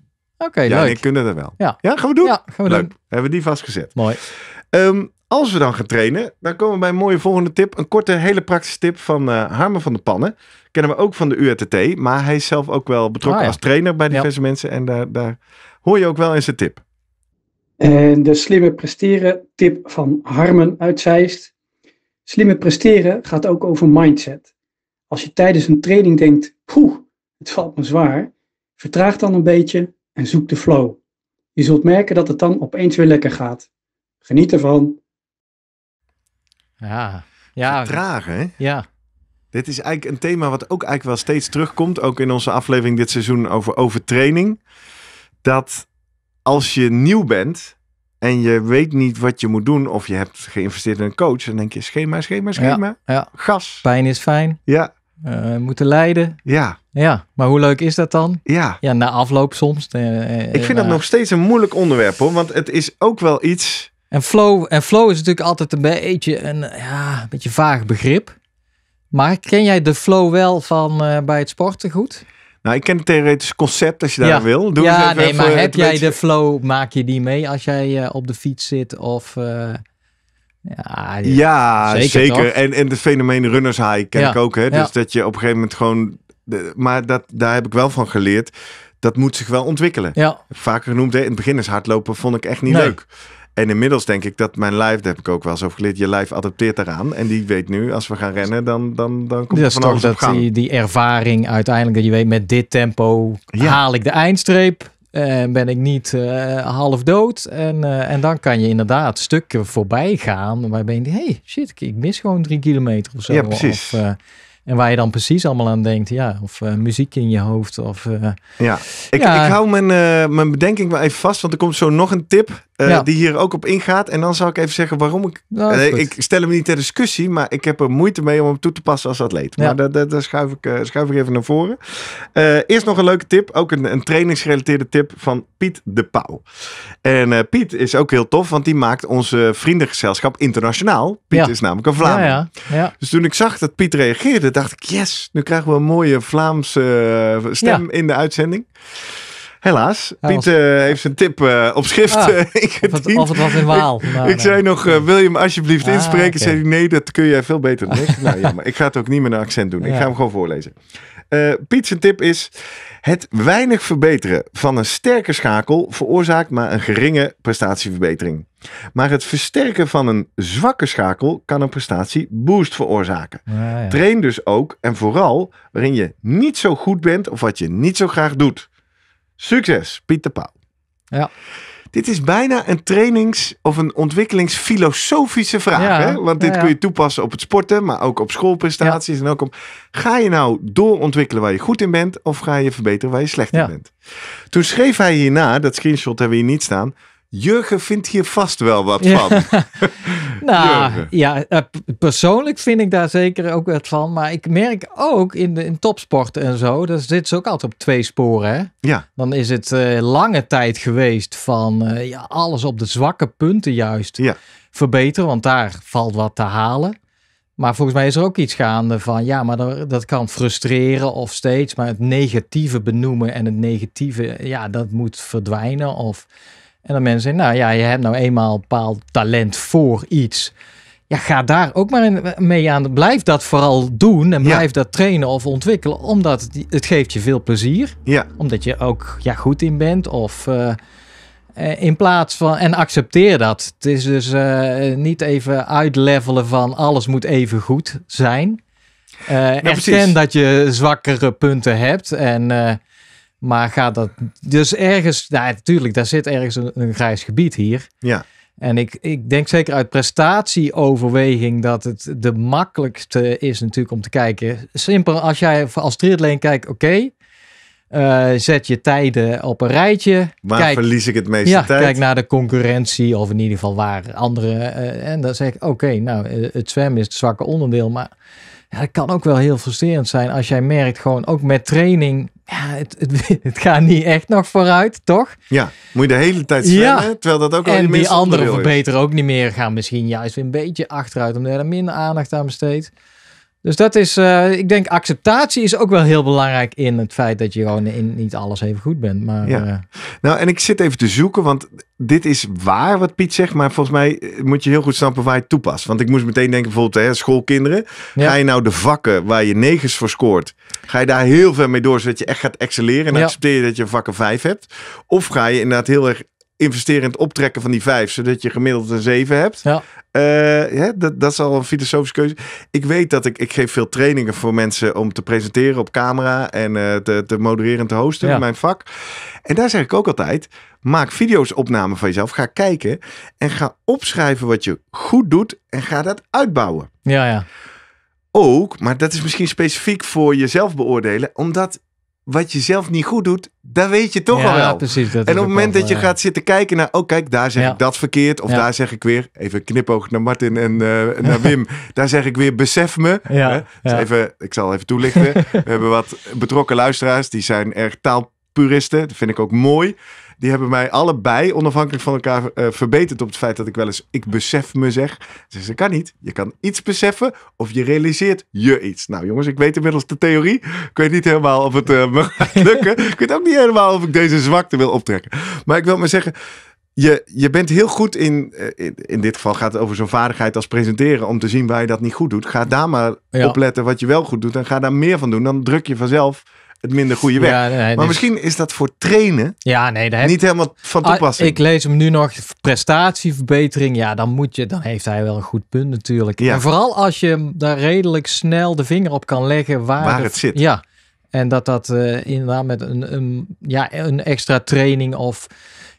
Oké, ja, leuk. ik kunnen dat wel. Ja. gaan we doen? Ja, gaan we leuk. Doen. Hebben we die vastgezet. Mooi. Ehm, als we dan gaan trainen, dan komen we bij een mooie volgende tip. Een korte, hele praktische tip van eh, Harmen van de Pannen. Kennen we ook van de URTT. Maar hij is zelf ook wel betrokken ah, als trainer bij diverse mensen. En daar, daar hoor je ook wel eens een tip. En de slimme presteren tip van Harmen uit Zeist. Slimme presteren gaat ook over mindset. Als je tijdens een training denkt, poeh, het valt me zwaar. Vertraag dan een beetje, en zoek de flow. Je zult merken dat het dan opeens weer lekker gaat. Geniet ervan. Ja, ja. Traag, hè? Ja. Dit is eigenlijk een thema wat ook eigenlijk wel steeds terugkomt, ook in onze aflevering dit seizoen over overtraining. Dat als je nieuw bent en je weet niet wat je moet doen, of je hebt geïnvesteerd in een coach, dan denk je schema, schema, schema. Ja, Gas. Pijn is fijn. Ja. Uh, moeten lijden. Ja. Ja, maar hoe leuk is dat dan? Ja. Ja, na afloop soms. Eh, eh ik vind dat eh, nog steeds een moeilijk onderwerp hoor, want het is ook wel iets... En flow, en flow is natuurlijk altijd een beetje een, ja, een beetje vaag begrip. Maar ken jij de flow wel van eh, bij het sporten goed? Nou, ik ken het theoretisch concept als je daar wil. Doe ja, even nee, maar heb jij de flow, maak je die mee als jij op de fiets zit of... ja, ja, zeker. En, en het fenomeen runners high ken ik ook. Hè? Dus dat je op een gegeven moment gewoon maar dat, daar heb ik wel van geleerd. Dat moet zich wel ontwikkelen. Ja. Vaker genoemd, in het begin is hardlopen vond ik echt niet leuk. En inmiddels denk ik dat mijn lijf, daar heb ik ook wel zo geleerd, je lijf adapteert daaraan. En die weet nu, als we gaan rennen, dan, dan, dan komt het dus van alles op gang. Die, die ervaring uiteindelijk, dat je weet, met dit tempo haal ik de eindstreep. En ben ik niet eh, half dood. En, eh, en dan kan je inderdaad stukken voorbij gaan waarbij je hey, shit, ik mis gewoon drie kilometer of zo. Ja, precies. Of, eh, en waar je dan precies allemaal aan denkt. Ja, of eh, muziek in je hoofd. Of, eh, ja. Ik, ik hou mijn, eh, mijn bedenking maar even vast. Want er komt zo nog een tip die hier ook op ingaat. En dan zal ik even zeggen waarom ik... Nou, ik stel hem niet ter discussie. Maar ik heb er moeite mee om hem toe te passen als atleet. Maar dat daar, daar, schuif, ik, schuif ik even naar voren. eerst nog een leuke tip. Ook een, een trainingsgerelateerde tip van Piet de Pauw. En Piet is ook heel tof. Want die maakt onze vriendengezelschap internationaal. Piet is namelijk een Vlaam. Dus toen ik zag dat Piet reageerde dacht ik, yes, nu krijgen we een mooie Vlaamse eh, stem in de uitzending. Helaas, Piet eh, heeft zijn tip eh, op schrift ah, Of het, was in Waal. ik, ik zei nog, wil je alsjeblieft ah, inspreken? Zei hij, nee, dat kun jij veel beter doen ik. nou ja, maar ik ga het ook niet met een accent doen. Ik ga hem gewoon voorlezen. Uh, eh, Piet's tip is: het weinig verbeteren van een sterke schakel veroorzaakt maar een geringe prestatieverbetering. Maar het versterken van een zwakke schakel kan een prestatieboost veroorzaken. Ah, Train dus ook en vooral waarin je niet zo goed bent of wat je niet zo graag doet. Succes, Pieter Pauw. Ja. Dit is bijna een trainings- of een ontwikkelingsfilosofische vraag. hè? Want dit kun je toepassen op het sporten, maar ook op schoolprestaties. En ook ga je nou doorontwikkelen waar je goed in bent of ga je verbeteren waar je slecht in bent? Toen schreef hij hierna, dat screenshot hebben we hier niet staan. Jurgen vindt hier vast wel wat van. nou ja, eh, persoonlijk vind ik daar zeker ook wat van. Maar ik merk ook in, de, in topsport en zo, dat zitten ze ook altijd op twee sporen. Hè? Ja. Dan is het eh, lange tijd geweest van eh, ja, alles op de zwakke punten juist verbeteren. Want daar valt wat te halen. Maar volgens mij is er ook iets gaande van, ja, maar dat, kan frustreren of steeds, maar het negatieve benoemen en het negatieve, ja, dat moet verdwijnen. Of en dan mensen zeggen, nou ja, je hebt nou eenmaal een bepaald talent voor iets. Ja, ga daar ook maar mee aan. Blijf dat vooral doen en blijf dat trainen of ontwikkelen. Omdat het geeft je veel plezier. Ja. Omdat je ook ja, goed in bent of... Eh, eh, in plaats van, en accepteer dat. Het is dus eh, niet even uitlevelen van alles moet even goed zijn. Uh, nou, erken dat je zwakkere punten hebt en maar gaat dat dus ergens, nou, natuurlijk, daar zit ergens een, grijs gebied hier. Ja. En ik, ik denk zeker uit prestatieoverweging dat het de makkelijkste is natuurlijk om te kijken. Simpel, als jij als triatleen kijkt, oké, eh, zet je tijden op een rijtje. Waar verlies ik het meeste ja, tijd? Kijk naar de concurrentie of in ieder geval waar andere. Eh, en dan zeg ik, oké, nou, eh, het zwemmen is het zwakke onderdeel. Maar ja, kan ook wel heel frustrerend zijn als jij merkt gewoon ook met training ja, het, het, gaat niet echt nog vooruit, toch? Ja, moet je de hele tijd zwemmen, terwijl dat ook al En die anderen verbeteren ook niet meer, gaan misschien juist weer een beetje achteruit, omdat er minder aandacht aan besteedt. Dus dat is, eh, ik denk, acceptatie is ook wel heel belangrijk in het feit dat je gewoon in niet alles even goed bent. Maar, ja. Eh, nou, en ik zit even te zoeken, want dit is waar wat Piet zegt, maar volgens mij eh, moet je heel goed snappen waar je het toepast. Want ik moest meteen denken, bijvoorbeeld hè, schoolkinderen. Ga je nou de vakken waar je negens voor scoort, ga je daar heel veel mee door, zodat je echt gaat excelleren en accepteer je dat je vakken vijf hebt? Of ga je inderdaad heel erg investeren in het optrekken van die vijf, zodat je gemiddeld een zeven hebt. Ja. Eh, dat, dat is al een filosofische keuze. Ik weet dat ik, ik geef veel trainingen voor mensen om te presenteren op camera en eh, te, te modereren en te hosten ja. in mijn vak. En daar zeg ik ook altijd, maak video's opname van jezelf. Ga kijken en ga opschrijven wat je goed doet en ga dat uitbouwen. Ja, ja ook, maar dat is misschien specifiek voor jezelf beoordelen, omdat wat je zelf niet goed doet, dat weet je toch ja, al wel. Precies, dat en op het moment dat je eh, gaat zitten kijken naar, oh kijk, daar zeg ik dat verkeerd. Of daar zeg ik weer, even knipoog naar Martin en eh, naar Wim. daar zeg ik weer, besef me. Ja. Dus even, ik zal even toelichten. We hebben wat betrokken luisteraars, die zijn erg taalpuristen. Dat vind ik ook mooi. Die hebben mij allebei onafhankelijk van elkaar eh, verbeterd op het feit dat ik wel eens ik besef me zeg. Dus kan niet. Je kan iets beseffen of je realiseert je iets. Nou jongens, ik weet inmiddels de theorie. Ik weet niet helemaal of het uh, lukken. ik weet ook niet helemaal of ik deze zwakte wil optrekken. Maar ik wil maar zeggen, je, je bent heel goed in, eh, in, in, dit geval gaat het over zo'n vaardigheid als presenteren, om te zien waar je dat niet goed doet. Ga daar maar op letten wat je wel goed doet en ga daar meer van doen. Dan druk je vanzelf het minder goede werk. maar dus- misschien is dat voor trainen ja, nee, dat niet helemaal van ah, toepassing. ik lees hem nu nog prestatieverbetering. Ja, dan moet je, dan heeft hij wel een goed punt natuurlijk. Ja. En vooral als je daar redelijk snel de vinger op kan leggen waar, waar het zit. Ja. En dat dat uh, inderdaad met een, een, ja, een extra training of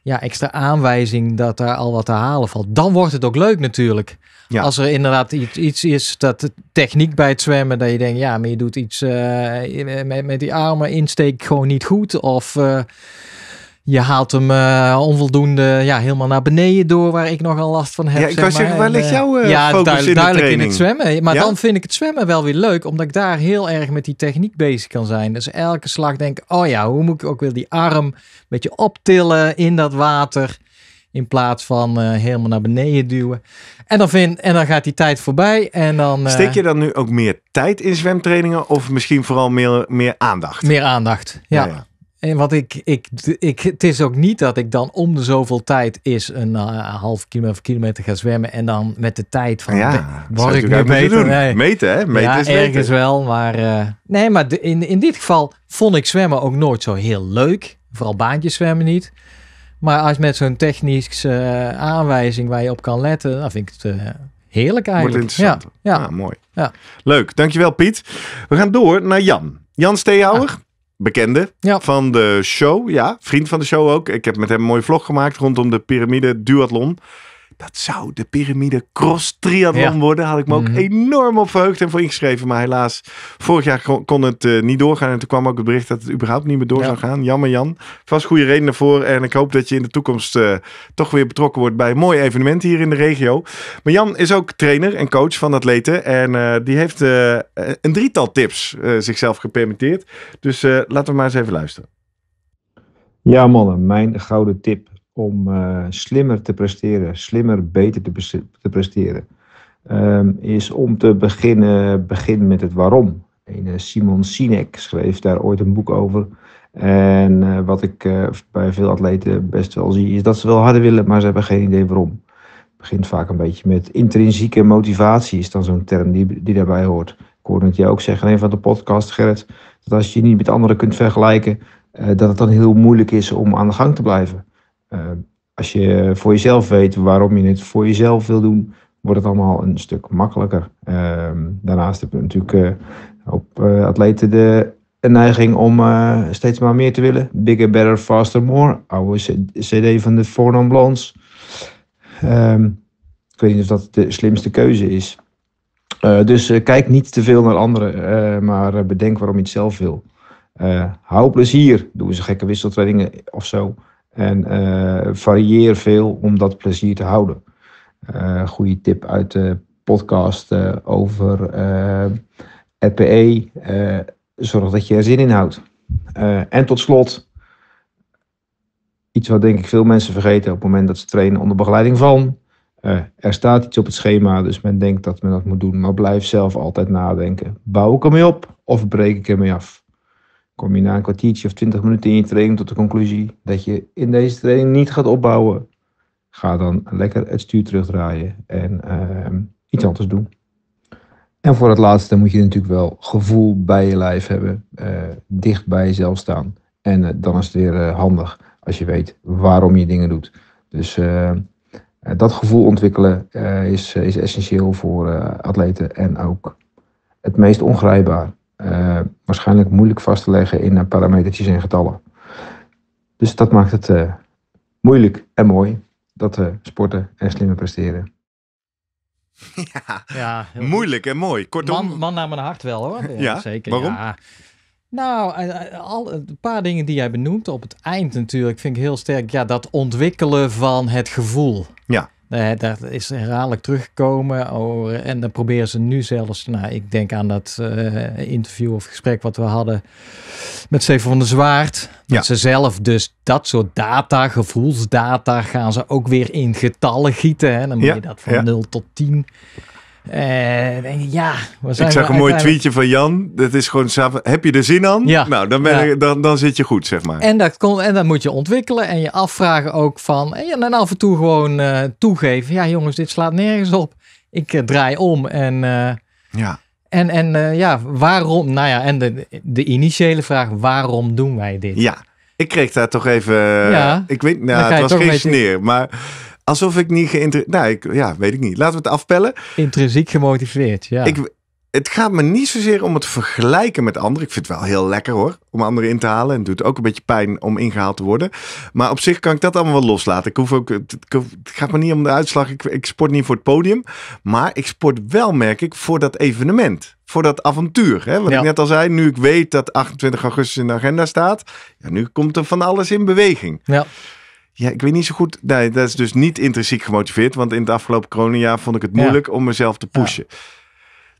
ja, extra aanwijzing dat daar al wat te halen valt. Dan wordt het ook leuk natuurlijk. Ja. Als er inderdaad iets, iets is, dat de techniek bij het zwemmen, dat je denkt, ja, maar je doet iets eh, met, met die armen insteek gewoon niet goed. Of eh, je haalt hem eh, onvoldoende ja, helemaal naar beneden door, waar ik nogal last van heb. Ja, ik kan zeggen, waar ligt eh, jouw uh, ja, duidelijk, in, duidelijk in het zwemmen. Maar dan vind ik het zwemmen wel weer leuk, omdat ik daar heel erg met die techniek bezig kan zijn. Dus elke slag denk ik, oh ja, hoe moet ik ook weer die arm een beetje optillen in dat water. In plaats van helemaal naar beneden duwen. En dan, vind, en dan gaat die tijd voorbij. En dan, Steek je dan nu ook meer tijd in zwemtrainingen? Of misschien vooral meer, meer aandacht? Meer aandacht, ja. En wat ik, ik, ik, het is ook niet dat ik dan om de zoveel tijd is een eh, half kilometer of kilometer ga zwemmen en dan met de tijd van ja, word ik nu beter. Nee. Meten, hè? Meten is ergens wel, maar eh, nee, maar in, in dit geval vond ik zwemmen ook nooit zo heel leuk. Vooral baantjes zwemmen niet. Maar als met zo'n technische eh, aanwijzing waar je op kan letten, dan vind ik het heerlijk eigenlijk. Ja, ja. Ah, mooi. Ja. Leuk, dankjewel Piet. We gaan door naar Jan. Jan Steehouwer. Ah bekende van de show. Ja, vriend van de show ook. Ik heb met hem een mooie vlog gemaakt rondom de piramide duathlon. Dat zou de piramide cross triathlon worden. Had ik me ook mhm. enorm op verheugd en voor ingeschreven. Maar helaas, vorig jaar kon, het eh, niet doorgaan. En toen kwam ook het bericht dat het überhaupt niet meer door zou gaan. Jammer Jan. Vast goede redenen voor. En ik hoop dat je in de toekomst eh, toch weer betrokken wordt bij mooie evenementen hier in de regio. Maar Jan is ook trainer en coach van atleten. En eh, die heeft een drietal tips zichzelf gepermitteerd. Dus laten we maar eens even luisteren. Ja mannen, mijn gouden tip om eh, slimmer te presteren, slimmer, beter te, te presteren, ehm, is om te beginnen, begin met het waarom. Eh, Simon Sinek schreef daar ooit een boek over. En eh, wat ik bij veel atleten best wel zie, is dat ze wel harder willen, maar ze hebben geen idee waarom. Het begint vaak een beetje met intrinsieke motivatie, is dan zo'n term die, die daarbij hoort. Ik hoorde het jou ook zeggen in een van de podcast, Gerrit, dat als je je niet met anderen kunt vergelijken, dat het dan heel moeilijk is om aan de gang te blijven. Eh, als je voor jezelf weet waarom je het voor jezelf wil doen, wordt het allemaal een stuk makkelijker. Ehm, daarnaast heb je natuurlijk eh, op eh, atleten de neiging om steeds maar meer te willen. Bigger, better, faster, more. Oude CD van de Four Blondes. Ehm, ik weet niet of dat de slimste keuze is. dus kijk niet te veel naar anderen, maar bedenk waarom je het zelf wil. hou plezier, doe eens gekke wisseltrainingen of zo. En uh, varieer veel om dat plezier te houden. Eh, goede tip uit de podcast eh, over RPE. zorg dat je er zin in houdt. en tot slot, iets wat denk ik veel mensen vergeten op het moment dat ze trainen onder begeleiding van. er staat iets op het schema, dus men denkt dat men dat moet doen, maar blijf zelf altijd nadenken. Bouw ik ermee op of breek ik ermee af? kom je na een kwartiertje of twintig minuten in je training tot de conclusie dat je in deze training niet gaat opbouwen, ga dan lekker het stuur terugdraaien en ehm, iets anders doen. En voor het laatste moet je natuurlijk wel gevoel bij je lijf hebben, eh, dicht bij jezelf staan. En eh, dan is het weer eh, handig als je weet waarom je dingen doet. Dus ehm, dat gevoel ontwikkelen is, is essentieel voor atleten en ook het meest ongrijpbaar. Eh, waarschijnlijk moeilijk vast te leggen in eh, parametertjes en getallen. Dus dat maakt het eh, moeilijk en mooi dat we sporten en slimmer presteren. Ja, ja moeilijk en mooi. Kortom. Man, man naar mijn hart wel hoor. Ja, zeker. Waarom? Ja. Nou, al, een paar dingen die jij benoemt op het eind natuurlijk vind ik heel sterk. Ja, dat ontwikkelen van het gevoel. Ja. Eh, daar is herhaaldelijk teruggekomen. Oh, en dan proberen ze nu zelfs, nou, ik denk aan dat eh, interview of gesprek wat we hadden met Steven van der Zwaard. Dat ze zelf dus dat soort data, gevoelsdata, gaan ze ook weer in getallen gieten. Hè? Dan moet je dat van 0 tot 10 uh, ja, ik zag een mooi tweetje van Jan. Dat is gewoon, heb je er zin aan? Ja. Nou, dan, ben ik, dan, dan zit je goed, zeg maar. En dat, kon, en dat moet je ontwikkelen en je afvragen ook van... En eh, dan af en toe gewoon eh, toegeven. Ja, jongens, dit slaat nergens op. Ik draai om en... ja. En, en ja, waarom? Nou ja, en de, de initiële vraag, waarom doen wij dit? Ja, ik kreeg daar toch even... Ja. Ik weet, nou, het was geen sneer, maar... Alsof ik niet geïnteresseerd... Nou, ik, ja, weet ik niet. Laten we het afpellen. Intrinsiek gemotiveerd, ja. Ik, het gaat me niet zozeer om het vergelijken met anderen. Ik vind het wel heel lekker hoor, om anderen in te halen. En het doet ook een beetje pijn om ingehaald te worden. Maar op zich kan ik dat allemaal wel loslaten. Ik hoef ook, het, gaat me niet om de uitslag. Ik, ik sport niet voor het podium. Maar ik sport wel, merk ik, voor dat evenement. Voor dat avontuur. Hè? Wat ik net al zei, nu ik weet dat 28 augustus in de agenda staat. Ja, nu komt er van alles in beweging. Ja. Ja, ik weet niet zo goed. Nee, dat is dus niet intrinsiek gemotiveerd. Want in het afgelopen coronajaar vond ik het moeilijk om mezelf te pushen.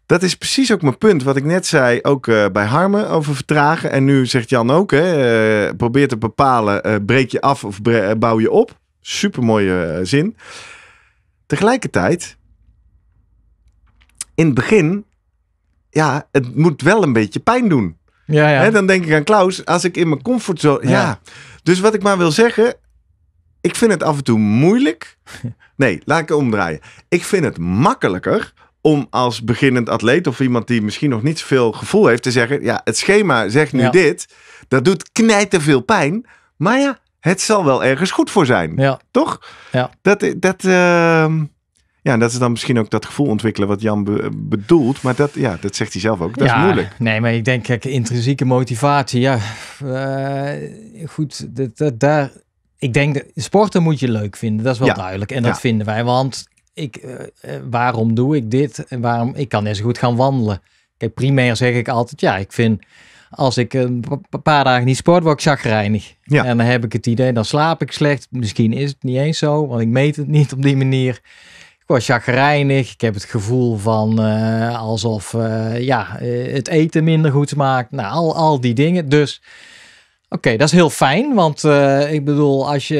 Dat is precies ook mijn punt. Wat ik net zei, ook eh, bij Harmen over vertragen. En nu zegt Jan ook, hè, uh, probeer te bepalen, uh, breek je af of bouw je op. super mooie zin. Tegelijkertijd, in het begin, ja, het moet wel een beetje pijn doen. Ja, ja. Hè, dan denk ik aan Klaus, als ik in mijn comfortzone... Ja. ja. Dus wat ik maar wil zeggen, ik vind het af en toe moeilijk. Nee, laat ik omdraaien. Ik vind het makkelijker om als beginnend atleet of iemand die misschien nog niet zoveel gevoel heeft te zeggen: ja, het schema zegt nu dit. Dat doet knijten veel pijn. Maar ja, het zal wel ergens goed voor zijn. Ja. Toch? Ja. Dat, dat, ehm, Ja, dat is dan misschien ook dat gevoel ontwikkelen wat Jan bedoelt. Maar dat, ja, dat zegt hij zelf ook. Dat ja, is moeilijk. Nee, maar ik denk, kijk, intrinsieke motivatie. Ja, eh, goed, dat, daar ik denk, dat, sporten moet je leuk vinden. Dat is wel duidelijk. En dat vinden wij. Want ik, eh, eh, waarom doe ik dit? En waarom? Ik kan net zo goed gaan wandelen. Kijk, primair zeg ik altijd, ja, ik vind als ik een paar dagen niet sport, word ik chagrijnig. Ja. En dan heb ik het idee, dan slaap ik slecht. Misschien is het niet eens zo, want ik meet het niet op die manier. Ik word chagrijnig. Ik heb het gevoel van eh, alsof ja, het eten minder goed smaakt. Nou, al, al die dingen. Dus Oké, dat is heel fijn. Want eh, ik bedoel, als je,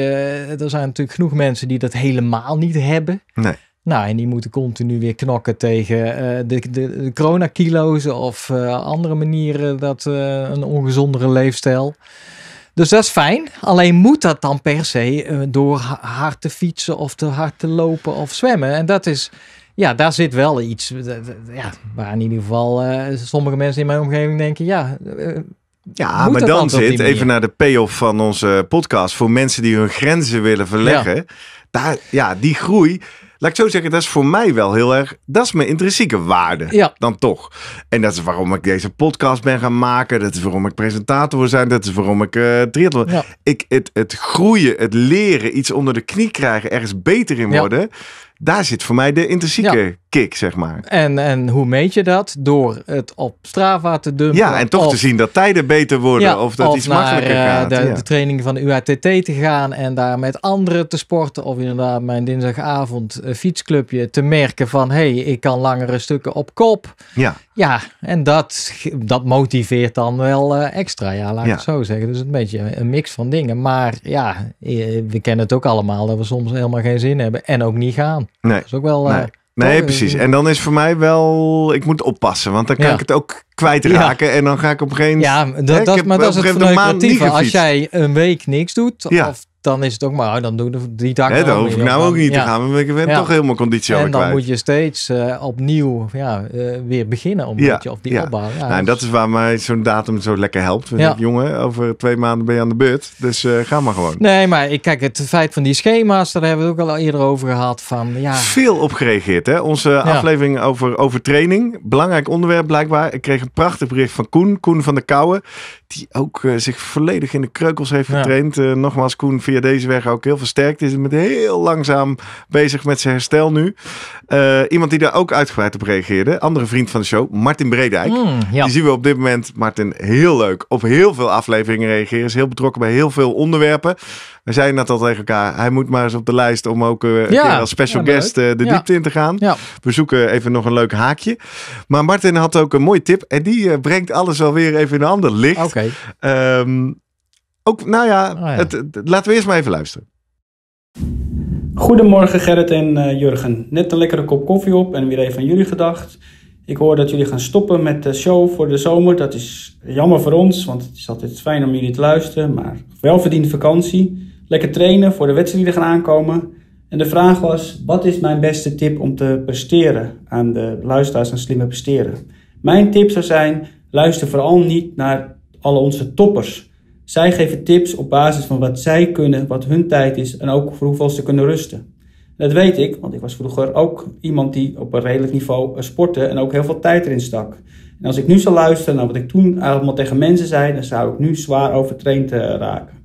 er zijn natuurlijk genoeg mensen die dat helemaal niet hebben. Nee. Nou, en die moeten continu weer knokken tegen uh, de, de, de coronakilo's of eh, andere manieren dat een ongezondere leefstijl. Dus dat is fijn. Alleen moet dat dan per se door hard te fietsen of te hard te lopen of zwemmen. En dat is, ja, daar zit wel iets. Ja, waar in ieder geval sommige mensen in mijn omgeving denken: ja, ja, maar dan zit, even naar de payoff van onze podcast, voor mensen die hun grenzen willen verleggen. Ja. Daar, ja, die groei, laat ik zo zeggen, dat is voor mij wel heel erg, dat is mijn intrinsieke waarde ja. dan toch. En dat is waarom ik deze podcast ben gaan maken, dat is waarom ik presentator wil zijn, dat is waarom ik uh, triathlon. Ik, het, het groeien, het leren, iets onder de knie krijgen, ergens beter in worden daar zit voor mij de intrinsieke kick, zeg maar. En, en hoe meet je dat? Door het op Strava te dumpen. Ja, en toch te zien dat tijden beter worden of dat iets makkelijker eh, gaat. De, ja. de training van de UATT te gaan en daar met anderen te sporten. Of inderdaad mijn dinsdagavond eh, fietsclubje te merken van... hé, hey, ik kan langere stukken op kop. Ja. Ja, en dat, dat motiveert dan wel eh, extra, ja, laat ik het zo zeggen. Dus een beetje een mix van dingen. Maar ja, eh, we kennen het ook allemaal dat we soms helemaal geen zin hebben en ook niet gaan. Nee. Dat is ook wel... Nee. Eh, nee precies. En dan is voor mij wel, ik moet oppassen, want dan kan ik het ook kwijtraken. Ja. En dan ga ik op geen. Ja, dat, dat, maar dat is het maand Als jij een week niks doet, of dan is het ook maar, oh, dan doen we drie dagen. Nee, dan hoef ik nou ook niet te gaan, we ik ben toch helemaal conditie En dan moet je steeds eh, opnieuw ja, eh, weer beginnen, om ja. je op die ja. opbouw. Ja, nou, en dus- dat is waar mij zo'n datum zo lekker helpt. jongen, over twee maanden ben je aan de beurt, dus eh, ga maar gewoon. Nee, maar ik kijk, het feit van die schema's, daar hebben we ook al eerder over gehad. Van, ja. Veel op gereageerd, hè? Onze aflevering over, over training, belangrijk onderwerp blijkbaar. Ik kreeg een prachtig bericht van Koen, Koen van der Kouwen, die ook zich volledig in de kreukels heeft getraind. nogmaals, Koen, via deze weg ook heel versterkt. Is met heel langzaam bezig met zijn herstel nu. Eh, iemand die daar ook uitgebreid op reageerde, andere vriend van de show, Martin Bredijk. Mm, ja. Die zien we op dit moment, Martin, heel leuk op heel veel afleveringen reageren. Is heel betrokken bij heel veel onderwerpen. We zeiden dat al tegen elkaar. Hij moet maar eens op de lijst om ook eh, ja, als special guest eh, de diepte in te gaan. We zoeken even nog een leuk haakje. Maar Martin had ook een mooie tip en die brengt alles alweer even in een ander licht. Oké. Ehm, ook, nou ja, oh, laten we eerst maar even luisteren. Goedemorgen Gerrit en eh, Jurgen. Net een lekkere kop koffie op en weer even aan jullie gedacht. Ik hoor dat jullie gaan stoppen met de show voor de zomer. Dat is jammer voor ons, want het is altijd fijn om jullie te luisteren. Maar wel verdiende vakantie. Lekker trainen voor de wedstrijden die er gaan aankomen. En de vraag was, wat is mijn beste tip om te presteren aan de luisteraars aan slimmer presteren? Mijn tip zou zijn, luister vooral niet naar alle onze toppers. Zij geven tips op basis van wat zij kunnen, wat hun tijd is en ook voor hoeveel ze kunnen rusten. Dat weet ik, want ik was vroeger ook iemand die op een redelijk niveau eh, sportte en ook heel veel tijd erin stak. En als ik nu zou luisteren naar wat ik toen allemaal tegen mensen zei, dan zou ik nu zwaar overtraind eh, raken.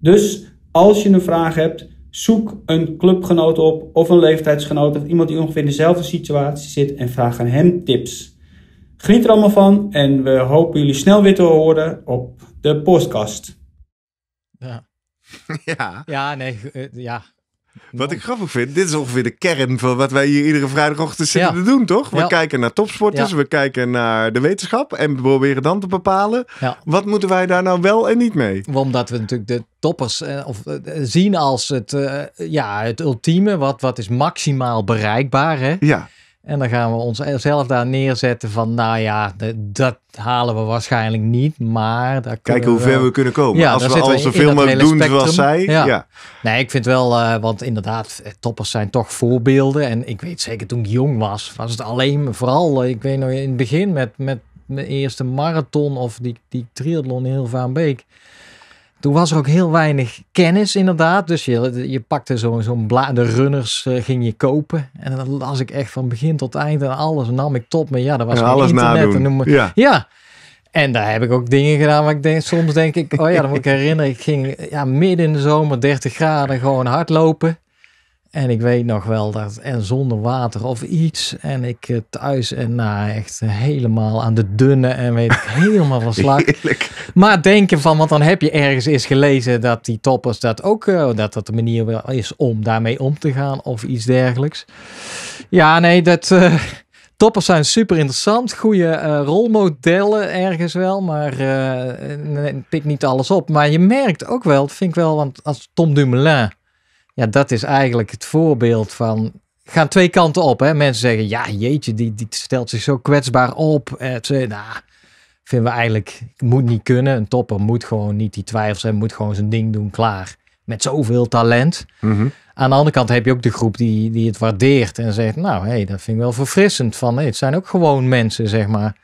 Dus als je een vraag hebt, zoek een clubgenoot op of een leeftijdsgenoot of iemand die ongeveer in dezelfde situatie zit en vraag aan hem tips. Geniet er allemaal van en we hopen jullie snel weer te horen op de podcast. Ja. ja. Ja, nee, eh, ja. Wat ik grappig vind, dit is ongeveer de kern van wat wij hier iedere vrijdagochtend zitten te doen, toch? We kijken naar topsporters, we kijken naar de wetenschap en we proberen dan te bepalen wat moeten wij daar nou wel en niet mee. Omdat we natuurlijk de toppers eh, of, eh, eh, zien als het, ja, het ultieme, wat, wat is maximaal bereikbaar. Hè? Ja. En dan gaan we ons zelf daar neerzetten van, nou ja, dat halen we waarschijnlijk niet, maar... Daar Kijken hoe ver we kunnen komen. Ja, Als we al zoveel mogelijk doen spectrum. zoals zij. Ja. Nee, ik vind wel, eh, want inderdaad, eh, toppers zijn toch voorbeelden. En ik weet zeker, toen ik jong was, was het alleen, vooral, eh, ik weet nog in het begin met, met mijn eerste marathon of die, die triathlon in Hilvaanbeek. Toen was er ook heel weinig kennis inderdaad. Dus je, je pakte zo'n zo'n de runners eh, ging je kopen. En dan las ik echt van begin tot eind en alles nam ik top me. Ja, dat was en alles internet. En ja. En daar heb ik ook dingen gedaan waar ik denk, soms denk ik, oh ja, dan moet ik herinneren. Ik ging ja, midden in de zomer 30 graden gewoon hardlopen. En ik weet nog wel dat en zonder water of iets. En ik eh, thuis en nou echt eh, helemaal aan de dunne en weet ik helemaal van slag. Maar denken van, want dan heb je ergens eens gelezen dat die toppers dat ook, eh, dat dat de manier is om daarmee om te gaan of iets dergelijks. Ja, nee, dat. Uh, toppers zijn super interessant, goede rolmodellen ergens wel, maar uh, pik niet alles op. Maar je merkt ook wel, dat vind ik wel, want als Tom Dumoulin ja, dat is eigenlijk het voorbeeld van gaan twee kanten op. Hè? Mensen zeggen, ja, jeetje, die, die stelt zich zo kwetsbaar op. Het, nou, vinden we eigenlijk, moet niet kunnen. Een topper moet gewoon niet die twijfels hebben, moet gewoon zijn ding doen, klaar. Met zoveel talent. Mhm. Aan de andere kant heb je ook de groep die, die het waardeert en zegt, nou, hé, hey, dat vind ik wel verfrissend. Van, het zijn ook gewoon mensen, zeg maar.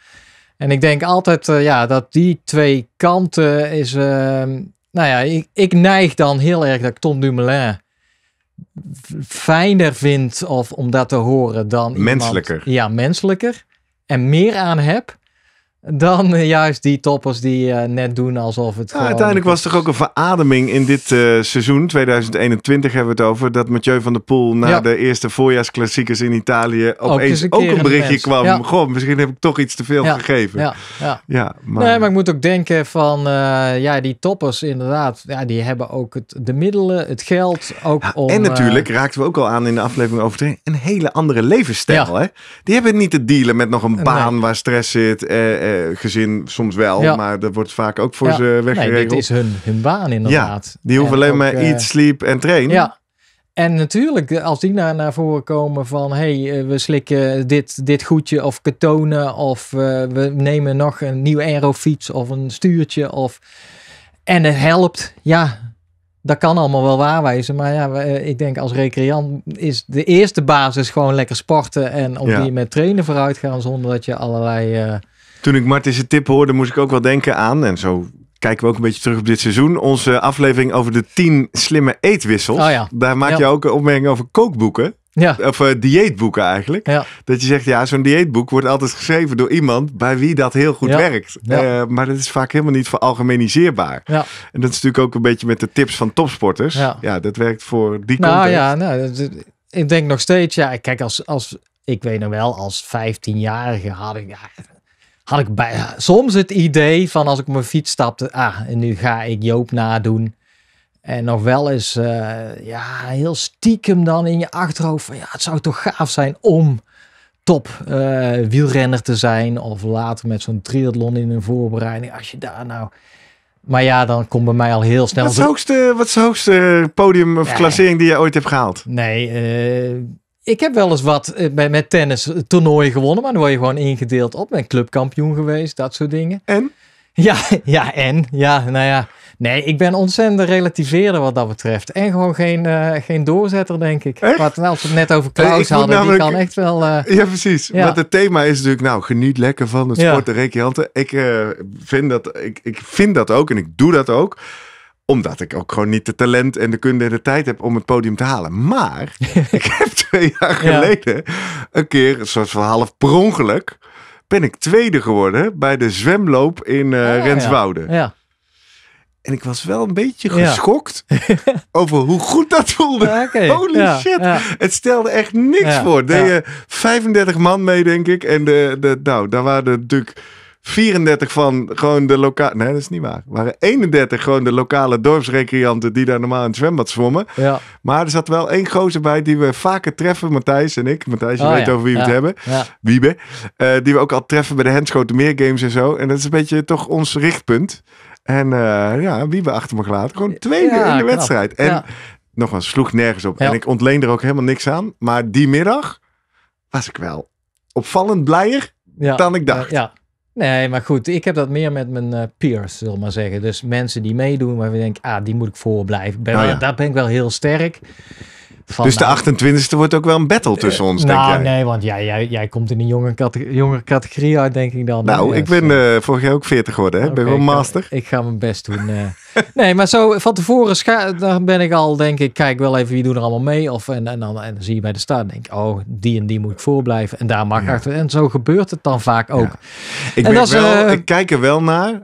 En ik denk altijd, eh, ja, dat die twee kanten is... Ehm, nou ja, ik, ik neig dan heel erg dat ik Tom Dumoulin fijner vindt of om dat te horen dan. Menselijker. Iemand, ja, menselijker. En meer aan heb dan eh, juist die toppers die eh, net doen alsof het. uiteindelijk was toch ook een verademing in dit eh, seizoen, 2021 hebben we het over, dat Mathieu van der Poel na de eerste voorjaarsklassiekers in Italië opeens ook, een, ook een berichtje kwam. Goh, misschien heb ik toch iets te veel gegeven. Ja, ja. ja maar... Nee, maar ik moet ook denken van, ja, die toppers inderdaad, ja, die hebben ook het, de middelen, het geld. Ook om, en natuurlijk, raakten we ook al aan in de aflevering over een hele andere levensstijl. Hè? Die hebben niet te dealen met nog een baan waar stress zit gezin soms wel, maar dat wordt vaak ook voor ze weggeregeld. Nee, dit is hun, hun baan inderdaad. die hoeven alleen maar uh, sleep en train. Ja. En natuurlijk, eh, als die naar, naar voren komen van... hey, eh, we slikken dit, dit goedje of ketonen... of we nemen nog een nieuw aerofiets of een stuurtje of... en het helpt, ja, dat kan allemaal wel waar wijzen. Maar ja, ik denk als recreant is de eerste basis gewoon lekker sporten. En op ja. die met trainen vooruit gaan zonder dat je allerlei... Toen ik Martins tip hoorde, moest ik ook wel denken aan, en zo kijken we ook een beetje terug op dit seizoen, onze aflevering over de 10 slimme eetwissels. Oh ja. Daar maak je ook een opmerking over kookboeken. Of eh, dieetboeken eigenlijk. Dat je zegt, ja, zo'n dieetboek wordt altijd geschreven door iemand bij wie dat heel goed werkt. Eh, maar dat is vaak helemaal niet veralgemeniseerbaar. En dat is natuurlijk ook een beetje met de tips van topsporters. Ja, dat werkt voor die nou, context. Ja, nou, ik denk nog steeds, ja, kijk, als, als ik weet nog wel, als 15-jarige had ik, ja, had ik bij, soms het idee van als ik op mijn fiets stapte, ah, en nu ga ik Joop nadoen. En nog wel eens, eh, ja, heel stiekem dan in je achterhoofd van, ja, het zou toch gaaf zijn om top uh, wielrenner te zijn. Of later met zo'n triathlon in een voorbereiding, als je daar nou... Maar ja, dan komt bij mij al heel snel... Wat is de hoogste, wat is hoogste podium of klassering die je ooit hebt gehaald? Nee, uh, ik heb wel eens wat eh, met tennis eh, toernooien gewonnen, maar dan word je gewoon ingedeeld op. Ben clubkampioen geweest, dat soort dingen. En? Ja, ja, en? Ja, nou ja. Nee, ik ben ontzettend relativeerder wat dat betreft. En gewoon geen, eh, geen doorzetter, denk ik. Wat als we het net over Klaus hadden, die kan echt wel... Ja, precies. maar het thema is natuurlijk, nou, geniet lekker van het sport, ja. de recreanten. Ik, vind dat, ik, ik vind dat ook en ik doe dat ook omdat ik ook gewoon niet de talent en de kunde en de tijd heb om het podium te halen. Maar ik heb twee jaar geleden een keer, een soort van half per ongeluk, ben ik tweede geworden bij de zwemloop in uh, Renswoude. ja. En ik was wel een beetje geschokt over hoe goed dat voelde. Holy shit. Het stelde echt niks voor. Deed 35 man mee, denk ik. En de, de, nou, daar waren natuurlijk 34 van gewoon de lokale. Nee, dat is niet waar. waren 31 gewoon de lokale dorpsrecreanten die daar normaal in het zwembad zwommen. Ja. Maar er zat wel één gozer bij die we vaker treffen, Matthijs en ik. Matthijs, je oh weet over wie we het hebben. Wiebe. Eh, die we ook al treffen bij de Henschoten Games en zo. En dat is een beetje toch ons richtpunt. En eh, ja, Wiebe achter me gelaten. Gewoon tweede in de wedstrijd. En nogmaals, sloeg nergens op. En ik ontleende er ook helemaal niks aan. Maar die middag was ik wel opvallend blijer dan ik dacht. ja. Nee, maar goed, ik heb dat meer met mijn eh, peers, wil maar zeggen. Dus mensen die meedoen, waar we denken, ah, die moet ik voorblijven. Nou daar ben ik wel heel sterk dus de 28e nou- wordt ook wel een battle tussen eh, ons, denk nou, jij? Nee, want jij, jij, jij komt in een jonge categorie, jongere categorie uit, denk ik dan. Nou, ik ben uh, vorig jaar ook 40 geworden, hè? ben wel master. Ik, ga, mijn best doen. Eh. nee, maar zo van tevoren daar ben ik al, denk ik, kijk wel even wie doet er allemaal mee. Of, en, en, dan, en dan zie je bij de start, denk ik, oh, die en die moet ik voorblijven. En daar mag ja. achter. En zo gebeurt het dan vaak ook. Ik, ben wel, ik kijk er wel naar,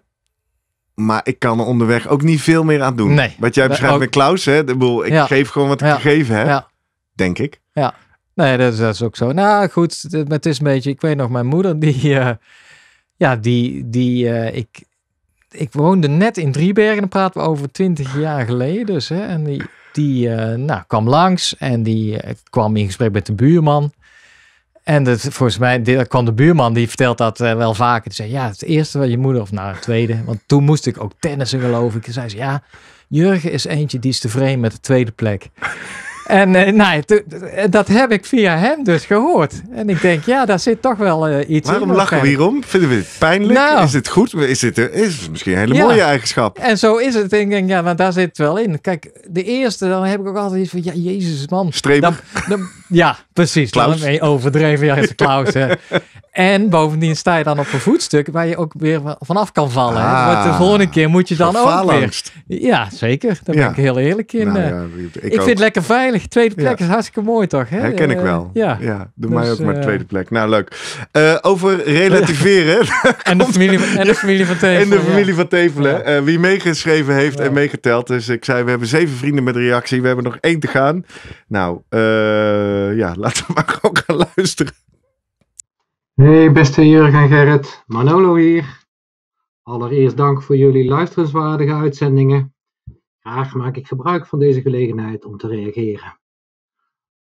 maar ik kan er onderweg ook niet veel meer aan doen. Nee. Wat jij beschrijft met Klaus, hè? De boel, ik geef gewoon wat ik ja. hè, Ja. Denk ik. Ja. Nee, dat is, dat is, ook zo. Nou goed, het is een beetje. Ik weet nog, mijn moeder, die. Eh, ja, die. die eh, ik, ik woonde net in Driebergen. Dan praten we over twintig jaar geleden. Dus, hè, en die, die eh, nou, kwam langs en die kwam in gesprek met de buurman. En dat, volgens mij daar kwam de buurman, die vertelt dat eh, wel vaker. Die zei, ja, het eerste wat je moeder, of nou het tweede. Want toen moest ik ook tennissen geloof ik. Toen zei ze, ja, Jurgen is eentje die is tevreden met de tweede plek. En uh, dat heb ik via hem dus gehoord. En ik denk, ja, daar zit toch wel eh, iets Waarom in. Waarom lachen we hierom? Vinden we dit pijnlijk? Nou. is het goed? Is dit eh, is het misschien een hele mooie eigenschap? En zo is het. Ik denk, ja, want daar zit het wel in. Kijk, de eerste, dan heb ik ook altijd iets van, ja, jezus man. Dan, ja, precies. Klaus. overdreven, ja, is Klaus. En bovendien sta je dan op een voetstuk waar je ook weer vanaf kan vallen. Ah, de volgende keer moet je dan ook weer. Ja, zeker. Daar ben ik heel eerlijk in. Nou ik, ik vind het lekker veilig. Tweede plek is hartstikke mooi, toch? Hè? Herken ik eh, wel. ja. doe mij dus, ook maar eh, tweede plek. Nou, leuk. Eh, over relativeren. en, de familie, en de familie van Tevelen. En de familie van Tevelen. wie meegeschreven heeft en meegeteld. Dus ik zei, we hebben zeven vrienden met reactie. We hebben nog één te gaan. Nou, ja, laten we maar gewoon gaan luisteren. Hey beste Jurgen en Gerrit, Manolo hier. Allereerst dank voor jullie luisterenswaardige uitzendingen. Graag maak ik gebruik van deze gelegenheid om te reageren.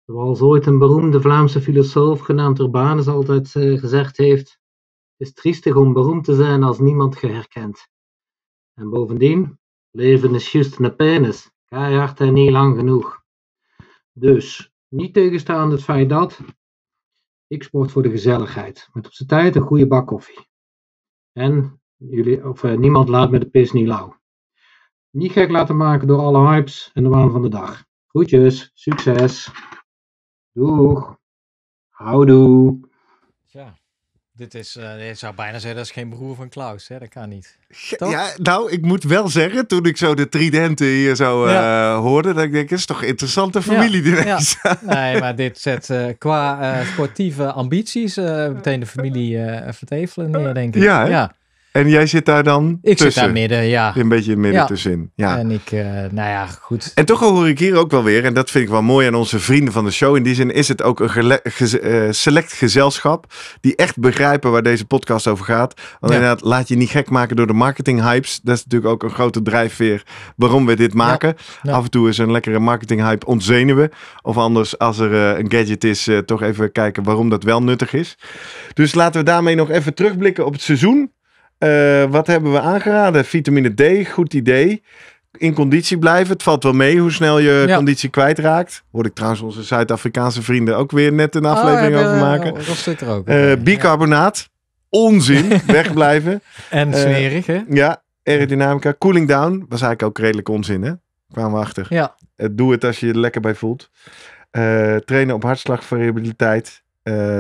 Zoals ooit een beroemde Vlaamse filosoof genaamd Urbanus altijd eh, gezegd heeft: Het is triestig om beroemd te zijn als niemand je herkent. En bovendien, leven is just een penis, keihard en niet lang genoeg. Dus, niet tegenstaande het feit dat, ik sport voor de gezelligheid, met op zijn tijd een goede bak koffie. En jullie, of, eh, niemand laat me de pis niet lauw. Niet gek laten maken door alle hypes en de waan van de dag. Groetjes, succes. Doeg. Houdoe. Ja, dit is, eh, zou bijna zeggen, dat is geen broer van Klaus, hè? dat kan niet. Toch? Ja, nou, ik moet wel zeggen, toen ik zo de tridenten hier zo eh, hoorde, dat ik denk, is toch een interessante familie ja. ja. Nee, maar dit zet eh, qua sportieve ambities meteen de familie uh, vertevelen neer, denk ik. ja. En jij zit daar dan Ik zit daar midden, ja. Een beetje midden tussenin. Ja. En ik, eh, nou ja, goed. En toch hoor ik hier ook wel weer, en dat vind ik wel mooi aan onze vrienden van de show. In die zin is het ook een eh, select gezelschap die echt begrijpen waar deze podcast over gaat. Want inderdaad, laat je niet gek maken door de marketing Dat is natuurlijk ook een grote drijfveer waarom we dit maken. Af en toe is een lekkere marketing hype ontzenuwen. Of anders, als er eh, een gadget is, toch even kijken waarom dat wel nuttig is. Dus laten we daarmee nog even terugblikken op het seizoen. Eh, wat hebben we aangeraden? Vitamine D, goed idee. In conditie blijven. Het valt wel mee hoe snel je ja. conditie kwijtraakt. Hoorde ik trouwens onze Zuid-Afrikaanse vrienden ook weer net een oh, aflevering over maken. Oh, eh, bicarbonaat. Onzin. Wegblijven. en eh, smerig, hè? ja. Aerodynamica. Cooling down. Was eigenlijk ook redelijk onzin, hè? Kwamen we achter. Ja. doe het als je je lekker bij voelt. trainen op hartslagvariabiliteit.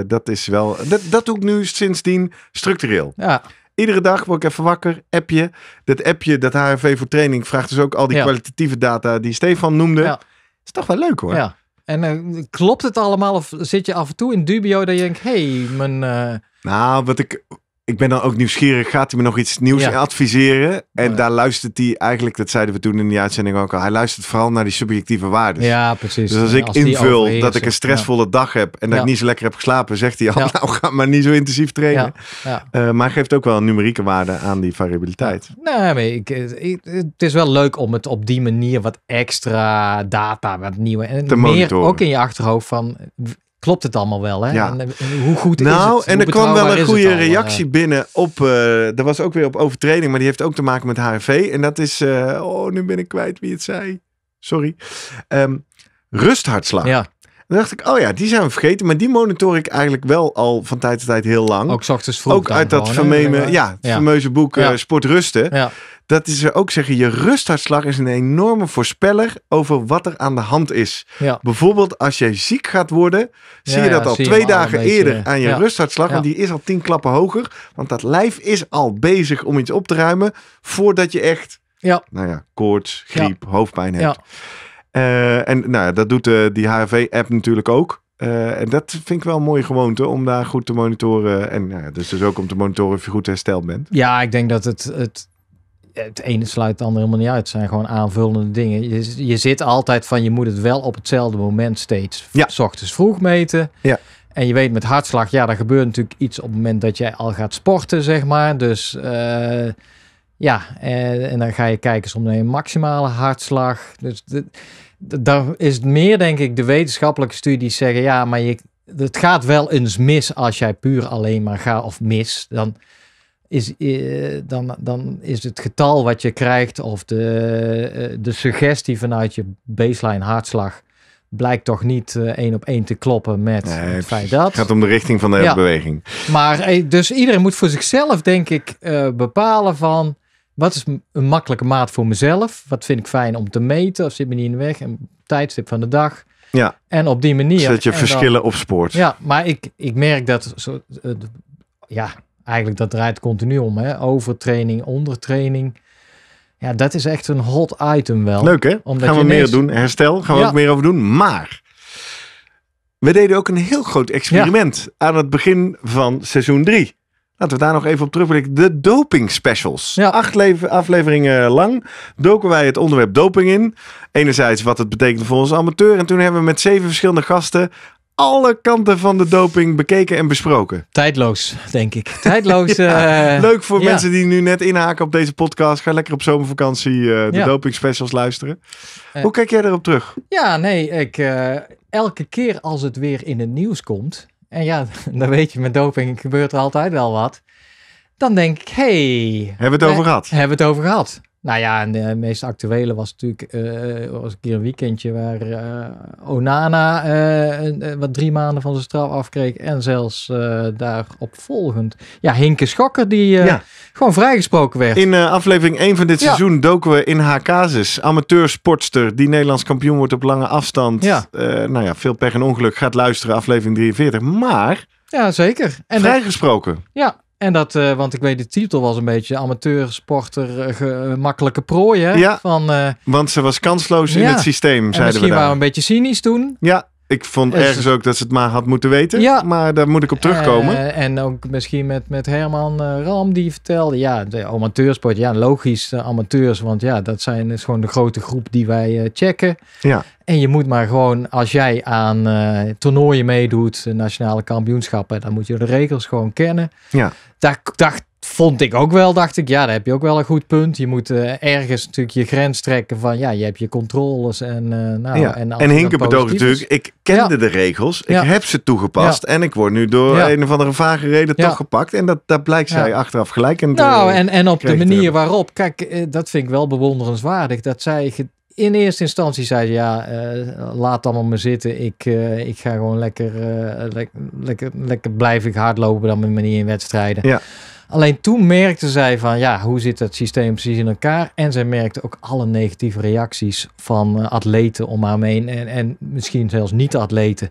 dat is wel. Dat, dat doe ik nu sindsdien structureel. Ja. Iedere dag word ik even wakker, appje. Dat appje, dat HRV voor training, vraagt dus ook al die kwalitatieve data die Stefan noemde. Is toch wel leuk hoor. Ja. En eh, klopt het allemaal of zit je af en toe in dubio dat je denkt, hey, mijn... Eh, nou, wat ik, ik ben dan ook nieuwsgierig. Gaat hij me nog iets nieuws adviseren? En daar luistert hij eigenlijk, dat zeiden we toen in die uitzending ook al. Hij luistert vooral naar die subjectieve waarden. Ja, precies. Dus als ik invul dat ik een stressvolle dag heb en dat ik niet zo lekker heb geslapen, zegt hij al, nou ga maar niet zo intensief trainen. Eh, maar geeft ook wel een numerieke waarde aan die variabiliteit. Nou, nee, eh, ik, het is wel leuk om het op die manier wat extra data, wat nieuwe. En meer ook in je achterhoofd van klopt het allemaal wel? Hè? Eh, en, hoe goed is nou, het? Nou, en er kwam wel een goede reactie binnen op... Uh, eh, er was ook weer op overtreding, maar die heeft ook te maken met HRV. En dat is... Eh, oh, nu ben ik kwijt wie het zei. Sorry. Um, rusthartslag. Ja. Dan dacht ik, oh ja, die zijn we vergeten. Maar die monitor ik eigenlijk wel al van tijd tot tijd heel lang. Ook ochtends vroeg. Ook uit dat gewoon, ja, fameuze boek Sport Rusten. Ja dat is ook zeggen, je rusthartslag is een enorme voorspeller over wat er aan de hand is. Bijvoorbeeld als jij ziek gaat worden, zie je dat al twee dagen eerder aan je rusthartslag, Want die is al tien klappen hoger. Want dat lijf is al bezig om iets op te ruimen voordat je echt ja. Nou ja, koorts, griep, hoofdpijn hebt. Eh, en nou, dat doet eh, die HRV-app natuurlijk ook. Eh, en dat vind ik wel een mooie gewoonte om daar goed te monitoren. En nou dus, dus ook om te monitoren of je goed hersteld bent. Ja, ik denk dat het, het het ene sluit het andere helemaal niet uit. Het zijn gewoon aanvullende dingen. Je, je zit altijd van, je moet het wel op hetzelfde moment steeds ja. s ochtends vroeg meten. Ja. En je weet met hartslag, ja, er gebeurt natuurlijk iets op het moment dat jij al gaat sporten, zeg maar. Dus eh, ja, en, eh, en, dan ga je kijken soms naar je maximale hartslag. Dus de, daar is meer, denk ik, de wetenschappelijke studies zeggen, ja, maar je, het gaat wel eens mis als jij puur alleen maar gaat of mis. Dan is, eh, dan, dan is het getal wat je krijgt of de, eh, de suggestie vanuit je baseline hartslag blijkt toch niet eh, één op één te kloppen met nee, het feit dat. Het gaat om de richting van de beweging. Maar dus iedereen moet voor zichzelf denk ik bepalen van wat is een makkelijke maat voor mezelf? Wat vind ik fijn om te meten? Of zit me niet in de weg? Een tijdstip van de dag. Ja. En op die manier. Zet je verschillen dan, opspoort. Ja, maar ik, ik merk dat zo, ja, eigenlijk dat draait continu om. Hè? Overtraining, ondertraining. Ja, dat is echt een hot item wel. Leuk hè? Omdat gaan we meer doen. Herstel gaan we ook meer over doen. Maar we deden ook een heel groot experiment aan het begin van seizoen 3. Laten we daar nog even op terugblikken. De doping specials. Ja. Acht afleveringen lang doken wij het onderwerp doping in. Enerzijds wat het betekent voor ons amateur. En toen hebben we met zeven verschillende gasten alle kanten van de doping bekeken en besproken. Tijdloos, denk ik. Tijdloos. Eh, leuk voor mensen die nu net inhaken op deze podcast. Ga lekker op zomervakantie eh, de doping specials luisteren. Eh. Hoe kijk jij erop terug? Ja, nee, ik, elke keer als het weer in het nieuws komt. En ja, dan weet je, met doping gebeurt er altijd wel wat. Dan denk ik, hey. Hebben we het over gehad? Hebben we het over gehad? Nou ja, en de meest actuele was natuurlijk uh, was een keer een weekendje waar eh, Onana eh, wat drie maanden van zijn straf afkreeg. En zelfs daarop volgend. Ja, Hinke Schokker die gewoon vrijgesproken werd. In aflevering 1 van dit seizoen doken we in haar casus. Amateursportster die Nederlands kampioen wordt op lange afstand. Ja. nou ja, veel pech en ongeluk. Gaat luisteren, aflevering 43. Maar... Ja, zeker. En vrijgesproken. ja, en dat, eh, want ik weet, de titel was een beetje amateur sporter, eh, gemakkelijke eh, prooi. Hè? Ja, van, want ze was kansloos in het systeem, zeiden misschien we Misschien waren we een beetje cynisch toen. Ja. Ik vond ergens ook dat ze het maar had moeten weten. Ja. Maar daar moet ik op terugkomen. Eh, en ook misschien met, met Herman eh, Ram die vertelde. Ja, de amateursport. Ja, logisch uh, amateurs. Want ja, dat zijn, is gewoon de grote groep die wij checken. Ja. En je moet maar gewoon, als jij aan toernooien meedoet, nationale kampioenschappen, dan moet je de regels gewoon kennen. Ja. Daar dacht vond ik ook wel, dacht ik, ja, daar heb je ook wel een goed punt. Je moet eh, ergens natuurlijk je grens trekken van, ja, je hebt je controles en... Eh, nou, ja. En, en Hinken bedoelt natuurlijk, ik kende de regels, ik heb ze toegepast en ik word nu door een of andere vage reden toch gepakt. En dat, dat blijkt zij achteraf gelijk. En nou, en, en op de manier waarop, kijk, eh, dat vind ik wel bewonderenswaardig, dat zij in eerste instantie zei ja, laat allemaal me zitten. Ik, ik ga gewoon lekker, lekker, lekker blijf ik hardlopen dan mijn manier in wedstrijden. Ja. Alleen toen merkte zij van ja, hoe zit het systeem precies in elkaar? En zij merkte ook alle negatieve reacties van eh, atleten om haar heen en, en misschien zelfs niet-atleten.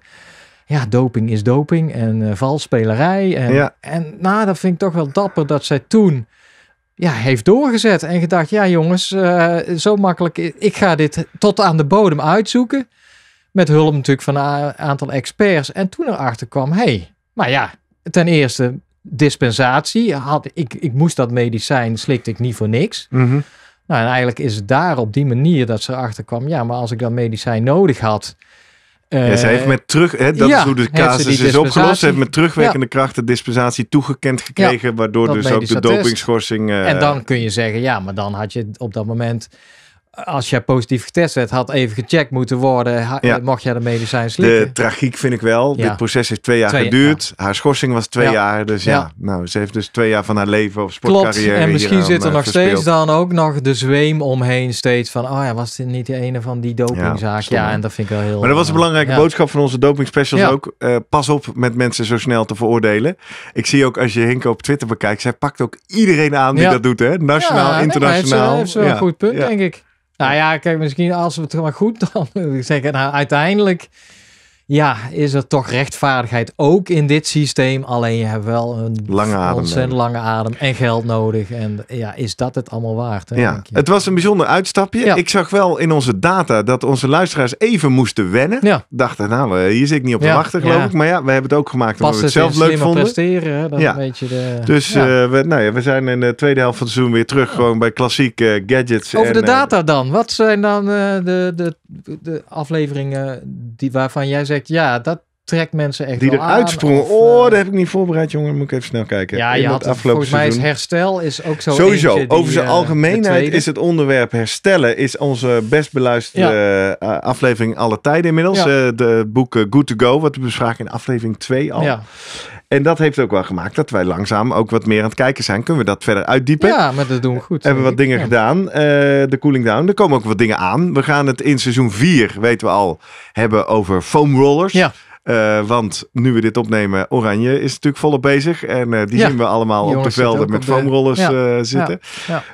Ja, doping is doping en uh, valspelerij. En, en nou, dat vind ik toch wel dapper dat zij toen ja, heeft doorgezet en gedacht: ja, jongens, eh, zo makkelijk. Ik ga dit tot aan de bodem uitzoeken. Met hulp natuurlijk van een aantal experts. En toen erachter kwam: hé, hey, maar ja, ten eerste dispensatie. Had, ik, ik moest dat medicijn, slikte ik niet voor niks. Mm Nou, en eigenlijk is het daar op die manier dat ze achter kwam. Ja, maar als ik dat medicijn nodig had. Uh, ja, ze heeft eh, met terug, hè, dat ja, is hoe de casus is opgelost. Ze heeft met terugwerkende kracht de dispensatie toegekend gekregen, waardoor dus ook de dopingschorsing. en dan eh, kun je zeggen, ja, maar dan had je op dat moment als jij positief getest werd, had even gecheckt moeten worden. Mocht jij de medicijnen slikken. De tragiek vind ik wel. Dit proces heeft twee jaar geduurd. Haar schorsing was twee jaar. Dus ja. nou, ze heeft dus twee jaar van haar leven of sportcarrière Klopt. En misschien ehm, zit er nog steeds dan ook nog de zweem omheen steeds van... Oh ja, was dit niet de ene van die dopingzaken? Ja, en dat vind ik wel heel... Maar dat was een eh, belangrijke boodschap van onze doping specials ook. Eh, pas op met mensen zo snel te veroordelen. Ik zie ook als je Hinko op Twitter bekijkt... Zij pakt ook iedereen aan die dat doet, hè? Nationaal, internationaal. Ja, heeft ze, een goed punt, denk ik. Nou ja, kijk, misschien als we het maar goed dan zeggen, nou uiteindelijk ja, is er toch rechtvaardigheid ook in dit systeem. Alleen je hebt wel een lange adem ontzettend lange adem en geld nodig. En ja, is dat het allemaal waard? Hè, ja, het was een bijzonder uitstapje. Ik zag wel in onze data dat onze luisteraars even moesten wennen. Ja. Dachten, nou, eh, hier zit ik niet op te wachten, geloof ik. Maar ja, we hebben het ook gemaakt omdat we het zelf leuk vonden. Presteren, hè? Dat ja. de... Dus eh, we, nou ja, we zijn in de tweede helft van het seizoen weer terug gewoon bij klassieke eh, gadgets. Over de data dan. Wat zijn dan de, de, de afleveringen die, waarvan jij zegt ja, dat trekt mensen echt Die eruit sprongen. Oh, eh, dat heb ik niet voorbereid, jongen. Moet ik even snel kijken. Ja, je had afgelopen volgens mij is herstel is ook zo Sowieso, over zijn eh, algemeenheid is het onderwerp herstellen... is onze best beluisterde eh, aflevering alle tijden inmiddels. de boek Good To Go, wat we bespraken in aflevering 2 al. Ja. En dat heeft ook wel gemaakt dat wij langzaam ook wat meer aan het kijken zijn. Kunnen we dat verder uitdiepen? Ja, maar dat doen we goed. Hebben we wat dingen gedaan. Eh, de cooling down. Er komen ook wat dingen aan. We gaan het in seizoen 4, weten we al, hebben over foam rollers. Ja. Eh, want nu we dit opnemen, Oranje is natuurlijk volop bezig. En eh, die zien we allemaal op de velden met foamrollers de... ja. zitten.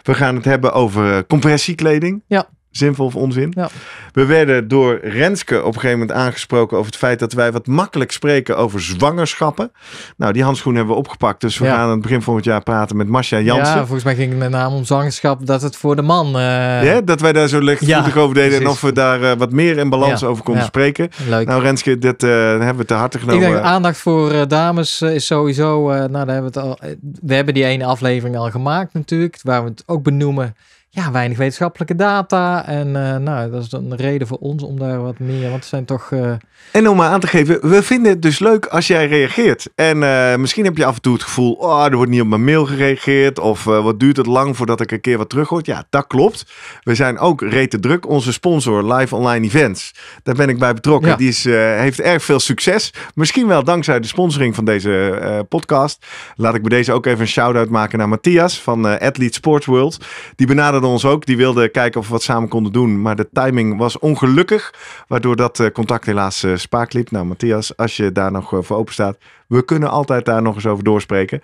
We gaan het hebben over compressiekleding. Ja zinvol of onzin. Ja. We werden door Renske op een gegeven moment aangesproken over het feit dat wij wat makkelijk spreken over zwangerschappen. Nou, die handschoen hebben we opgepakt. Dus we gaan aan het begin van het jaar praten met Marcia Jansen. Ja, volgens mij ging het met name om zwangerschap dat het voor de man. Eh, ja, dat wij daar zo lichtvoetig over deden en of we daar eh, wat meer in balans over konden spreken. Leuk. Nou, Renske, eh, dat hebben we te harte genomen. Ik denk aandacht voor dames is sowieso. nou, daar hebben we, het al, we hebben die ene aflevering al gemaakt natuurlijk, waar we het ook benoemen ja, weinig wetenschappelijke data. En eh, nou, dat is een reden voor ons om daar wat meer. Want het zijn toch. Eh, en om maar aan te geven, we vinden het dus leuk als jij reageert. En eh, misschien heb je af en toe het gevoel, oh, er wordt niet op mijn mail gereageerd. Of wat duurt het lang voordat ik een keer wat terug hoor. Ja, dat klopt. We zijn ook rete druk. Onze sponsor, Live Online Events. Daar ben ik bij betrokken. Die is, heeft erg veel succes. Misschien wel dankzij de sponsoring van deze podcast. Laat ik bij deze ook even een shout-out maken naar Matthias van Athlete Sports World. Die benadert ons ook. Die wilden kijken of we wat samen konden doen. Maar de timing was ongelukkig. Waardoor dat eh, contact helaas eh, spaak liep. Nou, Matthias, als je daar nog eh, voor open staat. We kunnen altijd daar nog eens over doorspreken.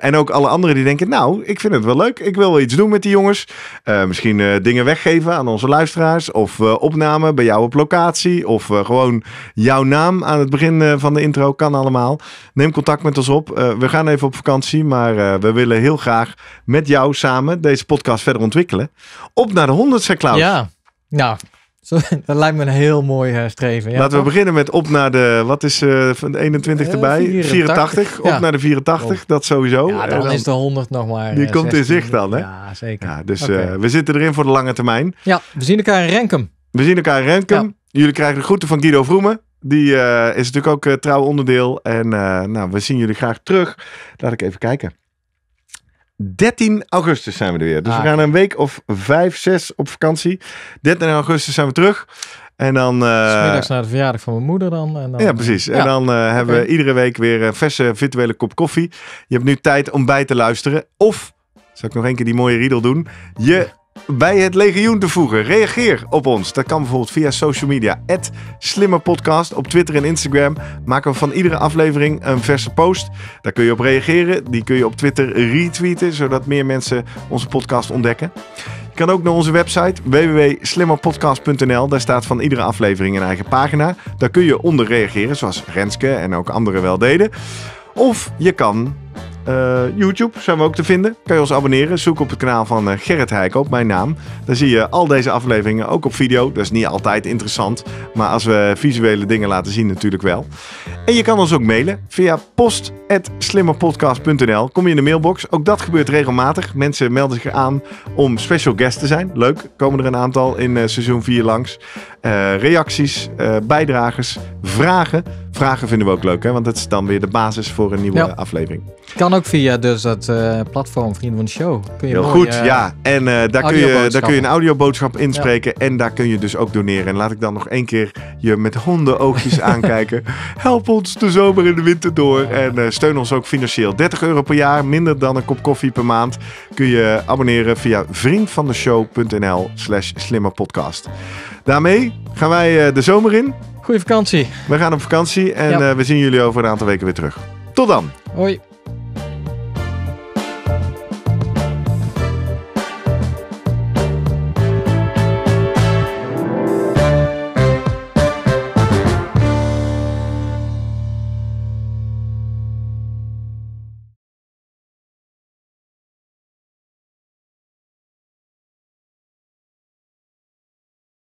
en ook alle anderen die denken: Nou, ik vind het wel leuk. Ik wil iets doen met die jongens. misschien dingen weggeven aan onze luisteraars. Of opname bij jou op locatie. Of gewoon jouw naam aan het begin van de intro. Kan allemaal. Neem contact met ons op. we gaan even op vakantie. Maar we willen heel graag met jou samen deze podcast verder ontwikkelen ontwikkelen. Op naar de 100, zei Klaus. Ja, nou, dat lijkt me een heel mooi eh, streven. Ja, Laten we beginnen met op naar de, wat is eh, van de 21 eh, erbij? 84. Op naar de 84, dat sowieso. Ja, dan, is de 100 nog maar. Die komt in zicht dan, hè? Ja, zeker. Ja, dus we zitten erin voor de lange termijn. Ja, we zien elkaar in Renkum. We zien elkaar in Renkum. Jullie krijgen de groeten van Guido Vroemen. Die is natuurlijk ook trouw onderdeel. En nou, we zien jullie graag terug. Laat ik even kijken. 13 augustus zijn we er weer. Dus we ah, gaan een week of vijf, zes op vakantie. 13 augustus zijn we terug. En dan. Eh, middags naar de verjaardag van mijn moeder dan. En dan ja, precies. En eh, dan eh, hebben we iedere week weer een verse virtuele kop koffie. Je hebt nu tijd om bij te luisteren. Of, zal ik nog één keer die mooie riedel doen? Je bij het legioen te voegen. Reageer op ons. Dat kan bijvoorbeeld via social media. @slimmerpodcast op Twitter en Instagram. Maken we van iedere aflevering een verse post. Daar kun je op reageren. Die kun je op Twitter retweeten, zodat meer mensen onze podcast ontdekken. Je kan ook naar onze website www.slimmerpodcast.nl. Daar staat van iedere aflevering een eigen pagina. Daar kun je onder reageren, zoals Renske en ook anderen wel deden. Of je kan eh, YouTube zijn we ook te vinden. Kan je ons abonneren. Zoek op het kanaal van eh, Gerrit Heik op mijn naam. Daar zie je al deze afleveringen ook op video. Dat is niet altijd interessant. Maar als we visuele dingen laten zien natuurlijk wel. En je kan ons ook mailen via post.slimmerpodcast.nl Kom je in de mailbox. Ook dat gebeurt regelmatig. Mensen melden zich aan om special guest te zijn. Leuk. Komen er een aantal in eh, seizoen 4 langs. reacties, bijdragers, vragen. Vragen vinden we ook leuk. Hè? Want dat is dan weer de basis voor een nieuwe aflevering. Kan ook via dus het eh, platform Vrienden van de Show. Kun je Heel goed, eh, ja. En eh, daar, kun je, daar kun je een audioboodschap inspreken. En daar kun je dus ook doneren. En laat ik dan nog één keer je met hondenoogjes aankijken. Help ons de zomer en de winter door. En steun ons ook financieel. 30 euro per jaar, minder dan een kop koffie per maand. Kun je abonneren via vriendvandeshow.nl slash slimmerpodcast. Daarmee gaan wij de zomer in. Goeie vakantie. We gaan op vakantie en we zien jullie over een aantal weken weer terug. Tot dan. Hoi.